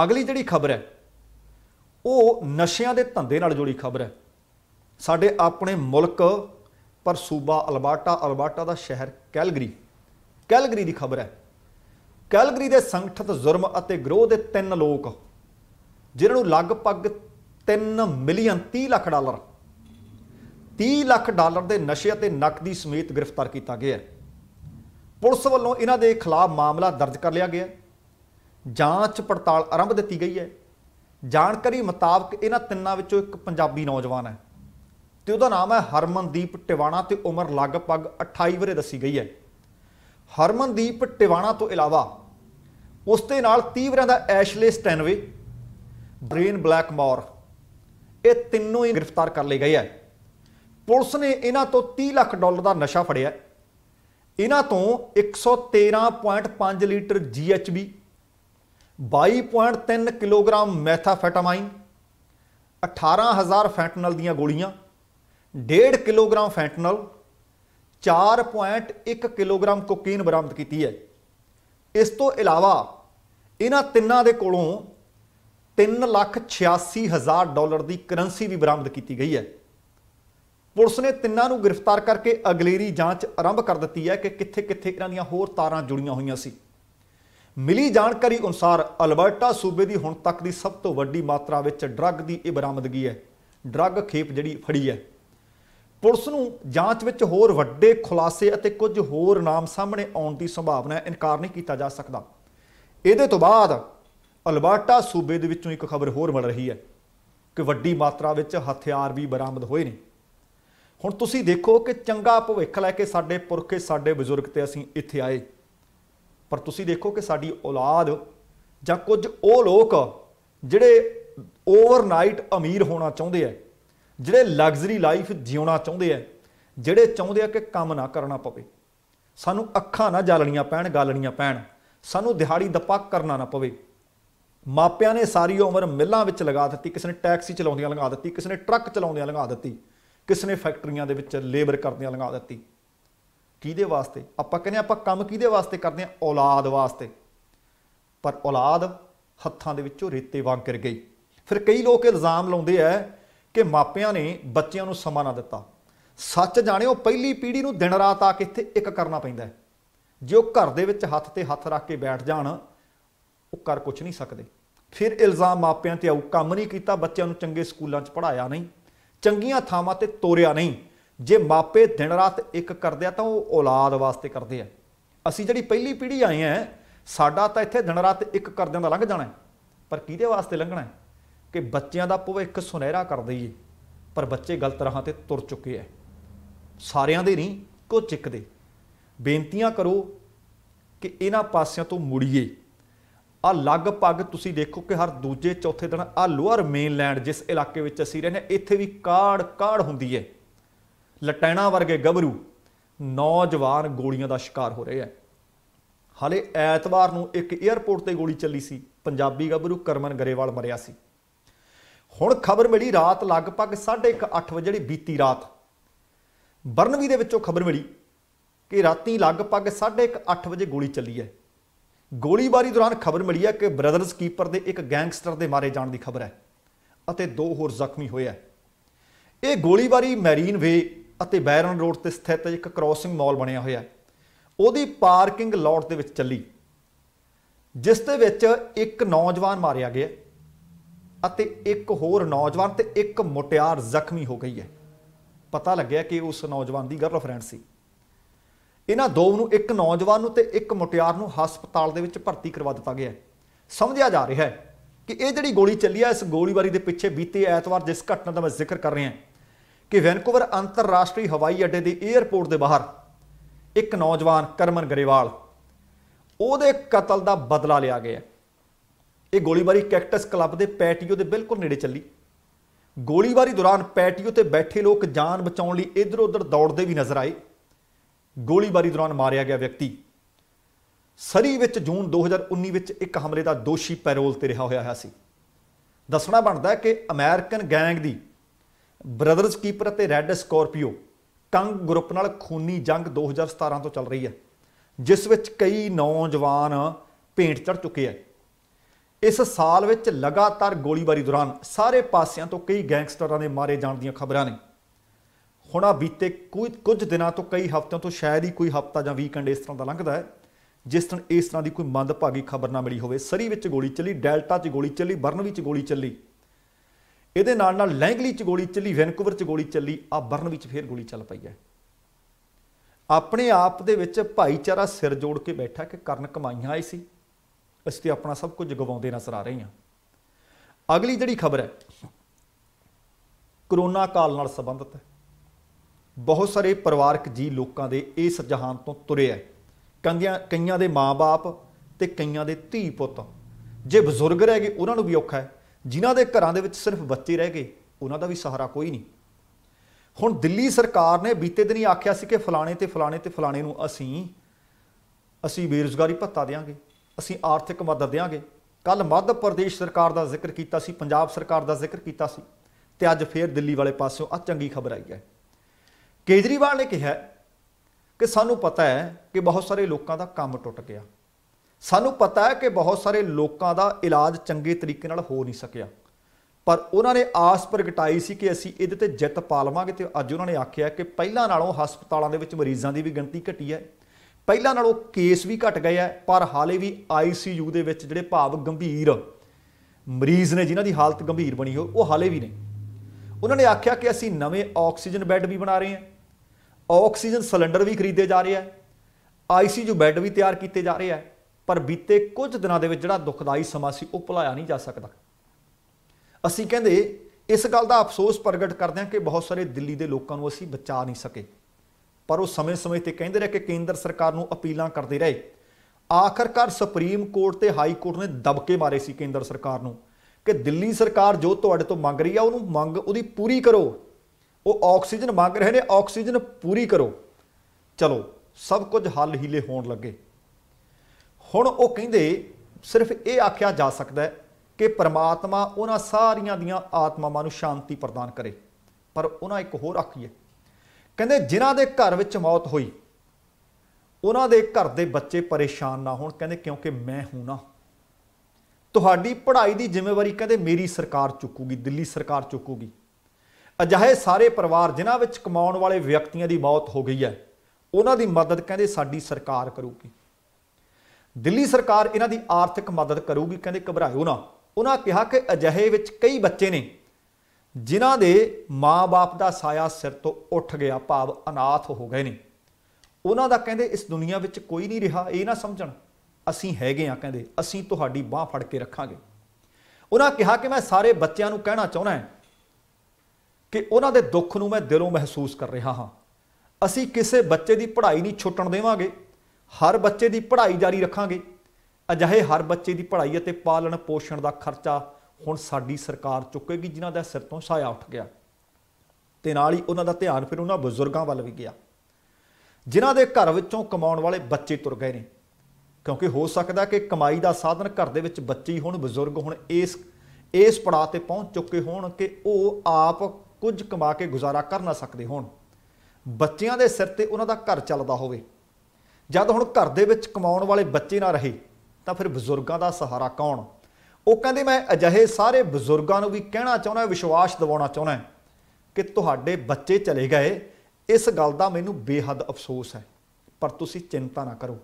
S1: ਅਗਲੀ ਜਿਹੜੀ ਖਬਰ ਹੈ ਉਹ ਨਸ਼ਿਆਂ ਦੇ ਧੰਦੇ ਨਾਲ ਜੁੜੀ ਖਬਰ ਹੈ ਸਾਡੇ ਆਪਣੇ ਮੁਲਕ ਪਰ ਸੂਬਾ ਅਲਬਰਟਾ ਅਲਬਰਟਾ ਦਾ ਸ਼ਹਿਰ ਕੈਲਗਰੀ ਕੈਲਗਰੀ ਦੀ ਖਬਰ ਹੈ ਕੈਲਗਰੀ ਦੇ ਸੰਗਠਿਤ ਜ਼ੁਰਮ ਅਤੇ ਗਰੋਹ ਦੇ ਤਿੰਨ ਲੋਕ ਜਿਨ੍ਹਾਂ ਨੂੰ ਲਗਭਗ 3 million 30 lakh dollar 30 lakh dollar ਦੇ ਨਸ਼ੇ ਅਤੇ ਨਕਦੀ ਸਮੇਤ ਗ੍ਰਿਫਤਾਰ ਕੀਤਾ ਗਿਆ ਹੈ ਪੁਲਿਸ ਵੱਲੋਂ ਇਹਨਾਂ ਦੇ ਖਿਲਾਫ ਮਾਮਲਾ ਦਰਜ ਕਰ ਲਿਆ ਗਿਆ ਜਾਂਚ ਪੜਤਾਲ ਆਰੰਭ ਦਿੱਤੀ ਗਈ ਹੈ ਜਾਣਕਾਰੀ ਮੁਤਾਬਕ ਇਹਨਾਂ ਤਿੰਨਾਂ ਵਿੱਚੋਂ ਇੱਕ ਪੰਜਾਬੀ ਨੌਜਵਾਨ ਹੈ ਤੇ ਉਹਦਾ ਨਾਮ ਹੈ ਹਰਮਨਦੀਪ ਟਿਵਾਣਾ ਤੇ ਉਮਰ ਲਗਭਗ 28 ਵਰੇ ਦੱਸੀ ਗਈ ਹੈ ਹਰਮਨਦੀਪ ਟਿਵਾਣਾ ਤੋਂ ਇਲਾਵਾ ਉਸ ਦੇ ਨਾਲ ਤੀਵਰਾਂ ਦਾ ਐਸ਼ਲੇ ਸਟੈਨਵੇ ਬ੍ਰੇਨ ਬਲੈਕਮੌਰ ਇਹ ਤਿੰਨੋਂ ਹੀ ਗ੍ਰਿਫਤਾਰ ਕਰ ਲਏ ਗਏ ਆ ਪੁਲਿਸ ਨੇ ਇਹਨਾਂ ਤੋਂ 30 ਲੱਖ ਡਾਲਰ ਦਾ ਨਸ਼ਾ ਫੜਿਆ ਇਹਨਾਂ ਤੋਂ 113.5 litre GHB 22.3 kilogram methamphetamine 18000 fentanyl ਦੀਆਂ ਗੋਲੀਆਂ 1.5 ਕਿਲੋਗ੍ਰਾਮ ਫੈਂਟਨਲ 4.1 ਕਿਲੋਗ੍ਰਾਮ ਕੋਕੀਨ ਬਰਾਮਦ ਕੀਤੀ ਹੈ ਇਸ ਤੋਂ ਇਲਾਵਾ ਇਹਨਾਂ ਤਿੰਨਾਂ ਦੇ ਕੋਲੋਂ 386000 ਡਾਲਰ ਦੀ ਕਰੰਸੀ ਵੀ ਬਰਾਮਦ ਕੀਤੀ ਗਈ ਹੈ ਪੁਲਿਸ ਨੇ ਤਿੰਨਾਂ ਨੂੰ ਗ੍ਰਿਫਤਾਰ ਕਰਕੇ ਅਗਲੇਰੀ ਜਾਂਚ ਆਰੰਭ ਕਰ ਦਿੱਤੀ ਹੈ ਕਿ ਕਿੱਥੇ-ਕਿੱਥੇ ਇਹਨਾਂ ਦੀਆਂ ਹੋਰ ਤਾਰਾਂ ਜੁੜੀਆਂ ਹੋਈਆਂ ਸੀ ਮਿਲੀ ਜਾਣਕਾਰੀ ਅਨੁਸਾਰ ਅਲਬਰਟਾ ਸੂਬੇ ਦੀ ਹੁਣ ਤੱਕ ਦੀ ਸਭ ਤੋਂ ਵੱਡੀ ਮਾਤਰਾ ਵਿੱਚ ਡਰੱਗ ਦੀ ਇਹ ਬਰਾਮਦਗੀ ਹੈ ਡਰੱਗ ਖੇਪ ਜਿਹੜੀ ਫੜੀ ਹੈ ਪੁਲਿਸ ਨੂੰ ਜਾਂਚ ਵਿੱਚ ਹੋਰ ਵੱਡੇ ਖੁਲਾਸੇ ਅਤੇ ਕੁਝ ਹੋਰ ਨਾਮ ਸਾਹਮਣੇ ਆਉਣ ਦੀ ਸੰਭਾਵਨਾ ਇਨਕਾਰ ਨਹੀਂ ਕੀਤਾ ਜਾ ਸਕਦਾ ਇਹਦੇ ਤੋਂ ਬਾਅਦ ਅਲਬਰਟਾ ਸੂਬੇ ਦੇ ਵਿੱਚੋਂ ਇੱਕ ਖਬਰ ਹੋਰ ਮਿਲ ਰਹੀ ਹੈ ਕਿ ਵੱਡੀ ਮਾਤਰਾ ਵਿੱਚ ਹਥਿਆਰ ਵੀ ਬਰਾਮਦ ਹੋਏ ਨੇ ਹੁਣ ਤੁਸੀਂ ਦੇਖੋ ਕਿ ਚੰਗਾ ਭਵਿੱਖ ਲੈ ਕੇ ਸਾਡੇ ਪੁਰਖੇ ਸਾਡੇ ਬਜ਼ੁਰਗ ਤੇ ਅਸੀਂ ਇੱਥੇ ਆਏ ਪਰ ਤੁਸੀਂ ਦੇਖੋ ਕਿ ਸਾਡੀ ਔਲਾਦ ਜਾਂ ਕੁਝ ਉਹ ਲੋਕ ਜਿਹੜੇ ਓਵਰਨਾਈਟ ਅਮੀਰ ਹੋਣਾ ਚਾਹੁੰਦੇ ਆ ਜਿਹੜੇ ਲਗਜ਼ਰੀ ਲਾਈਫ ਜਿਉਣਾ ਚਾਹੁੰਦੇ ਆ ਜਿਹੜੇ ਚਾਹੁੰਦੇ ਆ ਕਿ ਕੰਮ ਨਾ ਕਰਨਾ ਪਵੇ ਸਾਨੂੰ ਅੱਖਾਂ ਨਾ ਜਾਲਣੀਆਂ ਪੈਣ ਗਾਲਣੀਆਂ ਪੈਣ ਸਾਨੂੰ ਦਿਹਾੜੀ ਦਪਾਕ ਕਰਨਾ ਨਾ ਪਵੇ ਮਾਪਿਆਂ ਨੇ ਸਾਰੀ ਉਮਰ ਮਿੱਲਾਂ ਵਿੱਚ ਲਗਾ ਦਿੱਤੀ ਕਿਸੇ ਨੇ ਟੈਕਸੀ ਚਲਾਉਂਦੀਆਂ ਲਗਾ ਦਿੱਤੀ ਕਿਸੇ ਨੇ ਟਰੱਕ ਚਲਾਉਂਦੀਆਂ ਲਗਾ ਦਿੱਤੀ ਕਿਸੇ ਨੇ ਫੈਕਟਰੀਆਂ ਦੇ ਵਿੱਚ ਲੇਬਰ ਕਰਦਿਆਂ ਲਗਾ ਦਿੱਤੀ ਕਿਹਦੇ ਵਾਸਤੇ ਆਪਾਂ ਕਹਿੰਦੇ ਆਪਾਂ ਕੰਮ ਕਿਹਦੇ ਵਾਸਤੇ ਕਰਦੇ ਆ ਔਲਾਦ ਵਾਸਤੇ ਪਰ ਔਲਾਦ ਹੱਥਾਂ ਦੇ ਵਿੱਚੋਂ ਰੇਤੇ ਵਾਂਗ ਗਿਰ ਗਈ ਫਿਰ ਕਈ ਲੋਕ ਇਲਜ਼ਾਮ ਲਾਉਂਦੇ ਆ ਕਿ ਮਾਪਿਆਂ ਨੇ ਬੱਚਿਆਂ ਨੂੰ ਸਮਾਂ ਨਾ ਦਿੱਤਾ ਸੱਚ ਜਾਣਿਓ ਪਹਿਲੀ ਪੀੜ੍ਹੀ ਨੂੰ ਦਿਨ ਰਾਤ ਆ ਕੇ ਇੱਥੇ ਇੱਕ ਕਰਨਾ ਪੈਂਦਾ ਜੇ ਉਹ ਘਰ ਦੇ ਵਿੱਚ ਹੱਥ ਤੇ ਹੱਥ ਰੱਖ ਕੇ ਬੈਠ ਜਾਣ ਉਹ ਕਰ ਕੁਝ ਨਹੀਂ ਸਕਦੇ ਫਿਰ ਇਲਜ਼ਾਮ ਮਾਪਿਆਂ ਤੇ ਆਉ ਕੰਮ ਨਹੀਂ ਕੀਤਾ ਬੱਚਿਆਂ ਨੂੰ ਚੰਗੇ ਸਕੂਲਾਂ 'ਚ ਪੜਾਇਆ ਨਹੀਂ ਚੰਗੀਆਂ ਥਾਵਾਂ ਤੇ ਤੋਰਿਆ ਨਹੀਂ ਜੇ ਮਾਪੇ ਦਿਨ ਰਾਤ ਇੱਕ ਕਰਦੇ ਆ ਤਾਂ ਉਹ ਔਲਾਦ ਵਾਸਤੇ ਕਰਦੇ ਆ ਅਸੀਂ ਜਿਹੜੀ ਪਹਿਲੀ ਪੀੜ੍ਹੀ ਆਏ ਆ ਸਾਡਾ ਤਾਂ ਇੱਥੇ ਦਿਨ ਰਾਤ ਇੱਕ ਕਰਦਿਆਂ ਦਾ ਲੰਘ ਜਾਣਾ ਪਰ ਕਿਹਦੇ ਵਾਸਤੇ ਲੰਘਣਾ ਹੈ ਕਿ ਬੱਚਿਆਂ ਦਾ ਭਵਿੱਖ ਸੁਨਹਿਰਾ ਕਰ ਦਈਏ ਪਰ ਬੱਚੇ ਗਲਤ ਰਾਹਾਂ ਤੇ ਤੁਰ ਚੁੱਕੇ ਐ ਸਾਰਿਆਂ ਦੇ ਨਹੀਂ ਕੋ ਚਿੱਕ ਦੇ ਬੇਨਤੀਆਂ ਕਰੋ ਕਿ ਇਹਨਾਂ ਪਾਸਿਆਂ ਤੋਂ ਮੁੜੀਏ ਆ ਲਗਭਗ ਤੁਸੀਂ ਦੇਖੋ ਕਿ ਹਰ ਦੂਜੇ ਚੌਥੇ ਦਿਨ ਆ ਲੋਅਰ ਮੇਨ ਲੈਂਡ ਜਿਸ ਇਲਾਕੇ ਵਿੱਚ ਅਸੀਂ ਰਹਿੰਦੇ ਇੱਥੇ ਵੀ ਕਾੜ ਕਾੜ ਹੁੰਦੀ ਐ ਲਟੈਣਾ ਵਰਗੇ ਗਬਰੂ ਨੌਜਵਾਨ ਗੋਲੀਆਂ ਦਾ ਸ਼ਿਕਾਰ ਹੋ ਰਹੇ ਐ ਹਾਲੇ ਐਤਵਾਰ ਨੂੰ ਇੱਕ 에ਅਰਪੋਰਟ ਤੇ ਗੋਲੀ ਚੱਲੀ ਸੀ ਪੰਜਾਬੀ ਗੱਭਰੂ ਕਰਮਨ ਗਰੇਵਾਲ ਮਰਿਆ ਸੀ ਹੁਣ ਖਬਰ ਮਿਲੀ ਰਾਤ ਲਗਭਗ 1:30 ਵਜੇ ਜਿਹੜੀ ਬੀਤੀ ਰਾਤ ਬਰਨਵੀ ਦੇ ਵਿੱਚੋਂ ਖਬਰ ਮਿਲੀ ਕਿ ਰਾਤੀ ਲਗਭਗ 1:30 ਵਜੇ ਗੋਲੀ ਚੱਲੀ ਹੈ ਗੋਲੀਬਾਰੀ ਦੌਰਾਨ ਖਬਰ ਮਿਲੀ ਹੈ ਕਿ ਬ੍ਰਦਰਸ ਕੀਪਰ ਦੇ ਇੱਕ ਗੈਂਗਸਟਰ ਦੇ ਮਾਰੇ ਜਾਣ ਦੀ ਖਬਰ ਹੈ ਅਤੇ ਦੋ ਹੋਰ ਜ਼ਖਮੀ ਹੋਏ ਹੈ ਇਹ ਗੋਲੀਬਾਰੀ ਮੈਰੀਨ ਵੇ ਅਤੇ ਬੈਰਨ ਰੋਡ ਤੇ ਸਥਿਤ ਇੱਕ ਕ੍ਰੋਸਿੰਗ ਮਾਲ ਬਣਿਆ ਹੋਇਆ ਹੈ ਉਹਦੀ ਪਾਰਕਿੰਗ ਲੋਟ ਦੇ ਵਿੱਚ ਚੱਲੀ ਜਿਸ ਦੇ ਵਿੱਚ ਇੱਕ ਨੌਜਵਾਨ ਮਾਰਿਆ ਗਿਆ ਅਤੇ ਇੱਕ ਹੋਰ ਨੌਜਵਾਨ ਤੇ ਇੱਕ ਮੁਟਿਆਰ ਜ਼ਖਮੀ ਹੋ ਗਈ ਹੈ ਪਤਾ ਲੱਗਿਆ ਕਿ ਉਸ ਨੌਜਵਾਨ ਦੀ ਗਰਲਫ੍ਰੈਂਡ ਸੀ ਇਹਨਾਂ ਦੋ ਨੂੰ ਇੱਕ ਨੌਜਵਾਨ ਨੂੰ ਤੇ ਇੱਕ ਮੁਟਿਆਰ ਨੂੰ ਹਸਪਤਾਲ ਦੇ ਵਿੱਚ ਭਰਤੀ ਕਰਵਾ ਦਿੱਤਾ ਗਿਆ ਸਮਝਿਆ ਜਾ ਰਿਹਾ ਹੈ ਕਿ ਇਹ ਜਿਹੜੀ ਗੋਲੀ ਚੱਲੀ ਹੈ ਇਸ ਗੋਲੀਬਾਰੀ ਦੇ ਪਿੱਛੇ ਬੀਤੇ ਐਤਵਾਰ ਜਿਸ ਘਟਨਾ ਦਾ ਮੈਂ ਜ਼ਿਕਰ ਕਰ ਰਿਹਾ ਕਿ ਵੈਨਕੂਵਰ ਅੰਤਰਰਾਸ਼ਟਰੀ ਹਵਾਈ ਅੱਡੇ ਦੇ 에ਅਰਪੋਰਟ ਦੇ ਬਾਹਰ ਇੱਕ ਨੌਜਵਾਨ ਕਰਮਨ ਗਰੇਵਾਲ ਉਹਦੇ ਕਤਲ ਦਾ ਬਦਲਾ ਲਿਆ ਗਿਆ ਇਹ ਗੋਲੀਬਾਰੀ ਕੈਕਟਸ ਕਲੱਬ ਦੇ ਪੈਟੀਓ ਦੇ ਬਿਲਕੁਲ ਨੇੜੇ ਚੱਲੀ ਗੋਲੀਬਾਰੀ ਦੌਰਾਨ ਪੈਟੀਓ ਤੇ ਬੈਠੇ ਲੋਕ ਜਾਨ ਬਚਾਉਣ ਲਈ ਇਧਰ ਉਧਰ ਦੌੜਦੇ ਵੀ ਨਜ਼ਰ ਆਏ ਗੋਲੀਬਾਰੀ ਦੌਰਾਨ ਮਾਰਿਆ ਗਿਆ ਵਿਅਕਤੀ ਸਰੀ ਵਿੱਚ ਜੂਨ 2019 ਵਿੱਚ ਇੱਕ ਹਮਲੇ ਦਾ ਦੋਸ਼ੀ ਪੈਰੋਲ ਤੇ ਰਿਹਾ ਹੋਇਆ ਸੀ ਦੱਸਣਾ ਬਣਦਾ ਹੈ ਕਿ ਅਮਰੀਕਨ ਗੈਂਗ ਦੀ ਬ੍ਰਦਰਜ਼ ਕੀਪਰ ਅਤੇ ਰੈੱਡ ਸਕੋਰਪੀਓ ਕੰਗ ਗਰੁੱਪ ਨਾਲ ਖੂਨੀ ਜੰਗ 2017 ਤੋਂ ਚੱਲ ਰਹੀ ਹੈ ਜਿਸ ਵਿੱਚ ਕਈ ਨੌਜਵਾਨ ਭੇਂਟ ਚੜ ਚੁੱਕੇ ਹੈ ਇਸ ਸਾਲ ਵਿੱਚ ਲਗਾਤਾਰ ਗੋਲੀਬਾਰੀ ਦੌਰਾਨ ਸਾਰੇ ਪਾਸਿਆਂ ਤੋਂ ਕਈ ਗੈਂਗਸਟਰਾਂ ਦੇ ਮਾਰੇ ਜਾਣ ਦੀਆਂ ਖਬਰਾਂ ਨੇ ਹੁਣ ਆ ਬੀਤੇ ਕੁਝ ਦਿਨਾਂ ਤੋਂ ਕਈ ਹਫ਼ਤਿਆਂ ਤੋਂ ਸ਼ਾਇਦ ਹੀ ਕੋਈ ਹਫ਼ਤਾ ਜਾਂ ਵੀਕਐਂਡ ਇਸ ਤਰ੍ਹਾਂ ਦਾ ਲੰਘਦਾ ਹੈ ਜਿਸ ਤਰ੍ਹਾਂ ਇਸ ਤਰ੍ਹਾਂ ਦੀ ਕੋਈ ਮੰਦਭਾਗੀ ਖਬਰ ਨਾ ਮਿਲੀ ਹੋਵੇ ਸਰੀ ਵਿੱਚ ਗੋਲੀ ਚੱਲੀ ਡੈਲਟਾ 'ਚ ਗੋਲੀ ਚੱਲੀ ਬਰਨ ਵਿੱਚ ਗੋਲੀ ਚੱਲੀ ਇਹਦੇ ਨਾਲ ਨਾਲ ਲੈਂਗਲੀ 'ਚ ਗੋਲੀ ਚੱਲੀ ਵੈਨਕੂਵਰ 'ਚ ਗੋਲੀ ਚੱਲੀ ਆ ਬਰਨ ਵਿੱਚ ਫੇਰ ਗੋਲੀ ਚੱਲ ਪਈ ਹੈ ਆਪਣੇ ਆਪ ਦੇ ਵਿੱਚ ਭਾਈਚਾਰਾ ਸਿਰ ਜੋੜ ਕੇ ਬੈਠਾ ਕਿ ਕਰਨ ਕਮਾਈਆਂ ਆਈ ਸੀ ਅਸੀਂ ਤੇ ਆਪਣਾ ਸਭ ਕੁਝ ਗਵਾਉਂਦੇ ਨਜ਼ਰ ਆ ਰਹੇ ਹਾਂ ਅਗਲੀ ਜਿਹੜੀ ਖਬਰ ਹੈ ਕਰੋਨਾ ਕਾਲ ਨਾਲ ਸੰਬੰਧਿਤ ਹੈ ਬਹੁਤ ਸਾਰੇ ਪਰਿਵਾਰਕ ਜੀ ਲੋਕਾਂ ਦੇ ਇਸ ਜਹਾਨ ਤੋਂ ਤੁਰੇ ਆ ਕੰਦਿਆਂ ਕਈਆਂ ਦੇ ਮਾਪੇ ਤੇ ਕਈਆਂ ਦੇ ਧੀ ਪੁੱਤ ਜੇ ਬਜ਼ੁਰਗ ਰਹਿ ਗਏ ਉਹਨਾਂ ਨੂੰ ਵੀ ਔਖਾ ਹੈ ਜਿਨ੍ਹਾਂ ਦੇ ਘਰਾਂ ਦੇ ਵਿੱਚ ਸਿਰਫ ਬੱਚੇ ਰਹਿ ਗਏ ਉਹਨਾਂ ਦਾ ਵੀ ਸਹਾਰਾ ਕੋਈ ਨਹੀਂ ਹੁਣ ਦਿੱਲੀ ਸਰਕਾਰ ਨੇ ਬੀਤੇ ਦਿਨੀ ਆਖਿਆ ਸੀ ਕਿ ਫਲਾਣੇ ਤੇ ਫਲਾਣੇ ਤੇ ਫਲਾਣੇ ਨੂੰ ਅਸੀਂ ਅਸੀਂ ਬੇਰੁਜ਼ਗਾਰੀ ਭੱਤਾ ਦੇਵਾਂਗੇ ਅਸੀਂ ਆਰਥਿਕ ਮਦਦ ਦੇਵਾਂਗੇ ਕੱਲ ਮੱਧ ਪ੍ਰਦੇਸ਼ ਸਰਕਾਰ ਦਾ ਜ਼ਿਕਰ ਕੀਤਾ ਸੀ ਪੰਜਾਬ ਸਰਕਾਰ ਦਾ ਜ਼ਿਕਰ ਕੀਤਾ ਸੀ ਤੇ ਅੱਜ ਫੇਰ ਦਿੱਲੀ ਵਾਲੇ ਪਾਸਿਓਂ ਆ ਚੰਗੀ ਖਬਰ ਆਈ ਹੈ ਕੇਜਰੀਵਾਲ ਨੇ ਕਿਹਾ ਕਿ ਸਾਨੂੰ ਪਤਾ ਹੈ ਕਿ ਬਹੁਤ ਸਾਰੇ ਲੋਕਾਂ ਦਾ ਕੰਮ ਟੁੱਟ ਗਿਆ ਸਾਨੂੰ ਪਤਾ ਹੈ ਕਿ ਬਹੁਤ ਸਾਰੇ ਲੋਕਾਂ ਦਾ ਇਲਾਜ ਚੰਗੇ ਤਰੀਕੇ ਨਾਲ ਹੋ ਨਹੀਂ ਸਕਿਆ ਪਰ ਉਹਨਾਂ ਨੇ ਆਸ ਪ੍ਰਗਟਾਈ ਸੀ ਕਿ ਅਸੀਂ ਇਹਦੇ ਤੇ ਜਿੱਤ ਪਾ ਲਵਾਂਗੇ ਤੇ ਅੱਜ ਉਹਨਾਂ ਨੇ ਆਖਿਆ ਕਿ ਪਹਿਲਾਂ ਨਾਲੋਂ ਹਸਪਤਾਲਾਂ ਦੇ ਵਿੱਚ ਮਰੀਜ਼ਾਂ ਦੀ ਵੀ ਗਿਣਤੀ ਘਟੀ ਹੈ ਪਹਿਲਾਂ ਨਾਲੋਂ ਕੇਸ ਵੀ ਘਟ ਗਏ ਆ ਪਰ ਹਾਲੇ ਵੀ ਆਈਸੀਯੂ ਦੇ ਵਿੱਚ ਜਿਹੜੇ ਭਾਵ ਗੰਭੀਰ ਮਰੀਜ਼ ਨੇ ਜਿਨ੍ਹਾਂ ਦੀ ਹਾਲਤ ਗੰਭੀਰ ਬਣੀ ਹੋ ਉਹ ਹਾਲੇ ਵੀ ਨੇ ਉਹਨਾਂ ਨੇ ਆਖਿਆ ਕਿ ਅਸੀਂ ਨਵੇਂ ਆਕਸੀਜਨ ਬੈੱਡ ਵੀ ਬਣਾ ਰਹੇ ਹਾਂ ਆਕਸੀਜਨ ਸਿਲੰਡਰ ਵੀ ਖਰੀਦੇ ਜਾ ਰਹੇ ਆ ਆਈਸੀਯੂ ਬੈੱਡ ਵੀ ਤਿਆਰ ਕੀਤੇ ਜਾ ਰਹੇ ਆ ਪਰ ਬੀਤੇ ਕੁਝ ਦਿਨਾਂ ਦੇ ਵਿੱਚ ਜਿਹੜਾ ਦੁਖਦਾਈ ਸਮਾਂ ਸੀ ਉਹ ਭੁਲਾਇਆ ਨਹੀਂ ਜਾ ਸਕਦਾ ਅਸੀਂ ਕਹਿੰਦੇ ਇਸ ਗੱਲ ਦਾ ਅਫਸੋਸ ਪ੍ਰਗਟ ਕਰਦੇ ਹਾਂ ਕਿ ਬਹੁਤ ਸਾਰੇ ਦਿੱਲੀ ਦੇ ਲੋਕਾਂ ਨੂੰ ਅਸੀਂ ਬਚਾ ਨਹੀਂ ਸਕੇ ਪਰ ਉਹ ਸਮੇਂ-ਸਮੇਂ ਤੇ ਕਹਿੰਦੇ ਰਹੇ ਕਿ ਕੇਂਦਰ ਸਰਕਾਰ ਨੂੰ ਅਪੀਲਾਂ ਕਰਦੇ ਰਹੇ ਆਖਰਕਾਰ ਸੁਪਰੀਮ ਕੋਰਟ ਤੇ ਹਾਈ ਕੋਰਟ ਨੇ ਦਬਕੇ ਮਾਰੇ ਸੀ ਕੇਂਦਰ ਸਰਕਾਰ ਨੂੰ ਕਿ ਦਿੱਲੀ ਸਰਕਾਰ ਜੋ ਤੁਹਾਡੇ ਤੋਂ ਮੰਗ ਰਹੀ ਆ ਉਹਨੂੰ ਮੰਗ ਉਹਦੀ ਪੂਰੀ ਕਰੋ ਉਹ ਆਕਸੀਜਨ ਮੰਗ ਰਹੇ ਨੇ ਆਕਸੀਜਨ ਪੂਰੀ ਕਰੋ ਚਲੋ ਸਭ ਕੁਝ ਹੱਲ ਹੀਲੇ ਹੋਣ ਲੱਗੇ ਹੁਣ ਉਹ ਕਹਿੰਦੇ ਸਿਰਫ ਇਹ ਆਖਿਆ ਜਾ ਸਕਦਾ ਹੈ ਕਿ ਪ੍ਰਮਾਤਮਾ ਉਹਨਾਂ ਸਾਰੀਆਂ ਦੀਆਂ ਆਤਮਾਵਾਂ ਨੂੰ ਸ਼ਾਂਤੀ ਪ੍ਰਦਾਨ ਕਰੇ ਪਰ ਉਹਨਾਂ ਇੱਕ ਹੋਰ ਆਖੀ ਹੈ ਕਹਿੰਦੇ ਜਿਨ੍ਹਾਂ ਦੇ ਘਰ ਵਿੱਚ ਮੌਤ ਹੋਈ ਉਹਨਾਂ ਦੇ ਘਰ ਦੇ ਬੱਚੇ ਪਰੇਸ਼ਾਨ ਨਾ ਹੋਣ ਕਹਿੰਦੇ ਕਿਉਂਕਿ ਮੈਂ ਹੂੰ ਨਾ ਤੁਹਾਡੀ ਪੜ੍ਹਾਈ ਦੀ ਜ਼ਿੰਮੇਵਾਰੀ ਕਹਿੰਦੇ ਮੇਰੀ ਸਰਕਾਰ ਚੁੱਕੂਗੀ ਦਿੱਲੀ ਸਰਕਾਰ ਚੁੱਕੂਗੀ ਅਜਿਹੇ ਸਾਰੇ ਪਰਿਵਾਰ ਜਿਨ੍ਹਾਂ ਵਿੱਚ ਕਮਾਉਣ ਵਾਲੇ ਵਿਅਕਤੀਆਂ ਦੀ ਮੌਤ ਹੋ ਗਈ ਹੈ ਉਹਨਾਂ ਦੀ ਮਦਦ ਕਹਿੰਦੇ ਸਾਡੀ ਸਰਕਾਰ ਕਰੂਗੀ ਦਿੱਲੀ ਸਰਕਾਰ ਇਹਨਾਂ ਦੀ ਆਰਥਿਕ ਮਦਦ ਕਰੂਗੀ ਕਹਿੰਦੇ ਘਬਰਾਇਓ ਨਾ ਉਹਨਾਂ ਕਿਹਾ ਕਿ ਅਜਿਹੇ ਵਿੱਚ ਕਈ ਬੱਚੇ ਨੇ ਜਿਨ੍ਹਾਂ ਦੇ ਮਾਪੇ ਦਾ ਸਾਇਆ ਸਿਰ ਤੋਂ ਉੱਠ ਗਿਆ ਭਾਵ ਅਨਾਥ ਹੋ ਗਏ ਨੇ ਉਹਨਾਂ ਦਾ ਕਹਿੰਦੇ ਇਸ ਦੁਨੀਆ ਵਿੱਚ ਕੋਈ ਨਹੀਂ ਰਿਹਾ ਇਹ ਨਾ ਸਮਝਣ ਅਸੀਂ ਹੈਗੇ ਆ ਕਹਿੰਦੇ ਅਸੀਂ ਤੁਹਾਡੀ ਬਾਹ ਫੜ ਕੇ ਰੱਖਾਂਗੇ ਉਹਨਾਂ ਕਿਹਾ ਕਿ ਮੈਂ ਸਾਰੇ ਬੱਚਿਆਂ ਨੂੰ ਕਹਿਣਾ ਚਾਹੁੰਦਾ ਕਿ ਉਹਨਾਂ ਦੇ ਦੁੱਖ ਨੂੰ ਮੈਂ ਦਿਲੋਂ ਮਹਿਸੂਸ ਕਰ ਰਿਹਾ ਹਾਂ ਅਸੀਂ ਕਿਸੇ ਬੱਚੇ ਦੀ ਪੜ੍ਹਾਈ ਨਹੀਂ ਛੁੱਟਣ ਦੇਵਾਂਗੇ ਹਰ ਬੱਚੇ ਦੀ ਪੜ੍ਹਾਈ ਜਾਰੀ ਰੱਖਾਂਗੇ ਅਜਿਹੇ ਹਰ ਬੱਚੇ ਦੀ ਪੜ੍ਹਾਈ ਅਤੇ ਪਾਲਣ ਪੋਸ਼ਣ ਦਾ ਖਰਚਾ ਹੁਣ ਸਾਡੀ ਸਰਕਾਰ ਚੁੱਕੇਗੀ ਜਿਨ੍ਹਾਂ ਦਾ ਸਿਰ ਤੋਂ ਸਾਇਆ ਉੱਠ ਗਿਆ ਤੇ ਨਾਲ ਹੀ ਉਹਨਾਂ ਦਾ ਧਿਆਨ ਫਿਰ ਉਹਨਾਂ ਬਜ਼ੁਰਗਾਂ ਵੱਲ ਵੀ ਗਿਆ ਜਿਨ੍ਹਾਂ ਦੇ ਘਰ ਵਿੱਚੋਂ ਕਮਾਉਣ ਵਾਲੇ ਬੱਚੇ ਤੁਰ ਗਏ ਨੇ ਕਿਉਂਕਿ ਹੋ ਸਕਦਾ ਕਿ ਕਮਾਈ ਦਾ ਸਾਧਨ ਘਰ ਦੇ ਵਿੱਚ ਬੱਚੇ ਹੀ ਹੁਣ ਬਜ਼ੁਰਗ ਹੁਣ ਇਸ ਇਸ ਪੜਾਅ ਤੇ ਪਹੁੰਚ ਚੁੱਕੇ ਹੋਣ ਕਿ ਉਹ ਆਪ ਕੁਝ ਕਮਾ ਕੇ ਗੁਜ਼ਾਰਾ ਕਰ ਨਾ ਸਕਦੇ ਹੋਣ ਬੱਚਿਆਂ ਦੇ ਸਿਰ ਤੇ ਉਹਨਾਂ ਦਾ ਘਰ ਚੱਲਦਾ ਹੋਵੇ ਜਦ ਹੁਣ ਘਰ ਦੇ ਵਿੱਚ ਕਮਾਉਣ ਵਾਲੇ ਬੱਚੇ ਨਾ ਰਹੇ ਤਾਂ ਫਿਰ ਬਜ਼ੁਰਗਾਂ ਦਾ ਸਹਾਰਾ ਕੌਣ ਉਹ ਕਹਿੰਦੇ ਮੈਂ ਅਜਿਹੇ ਸਾਰੇ ਬਜ਼ੁਰਗਾਂ ਨੂੰ ਵੀ ਕਹਿਣਾ ਚਾਹੁੰਦਾ ਵਿਸ਼ਵਾਸ ਦਿਵਾਉਣਾ ਚਾਹੁੰਦਾ ਕਿ ਤੁਹਾਡੇ ਬੱਚੇ ਚਲੇ ਗਏ ਇਸ ਗੱਲ ਦਾ ਮੈਨੂੰ ਬੇਹੱਦ ਅਫਸੋਸ ਹੈ ਪਰ ਤੁਸੀਂ ਚਿੰਤਾ ਨਾ ਕਰੋ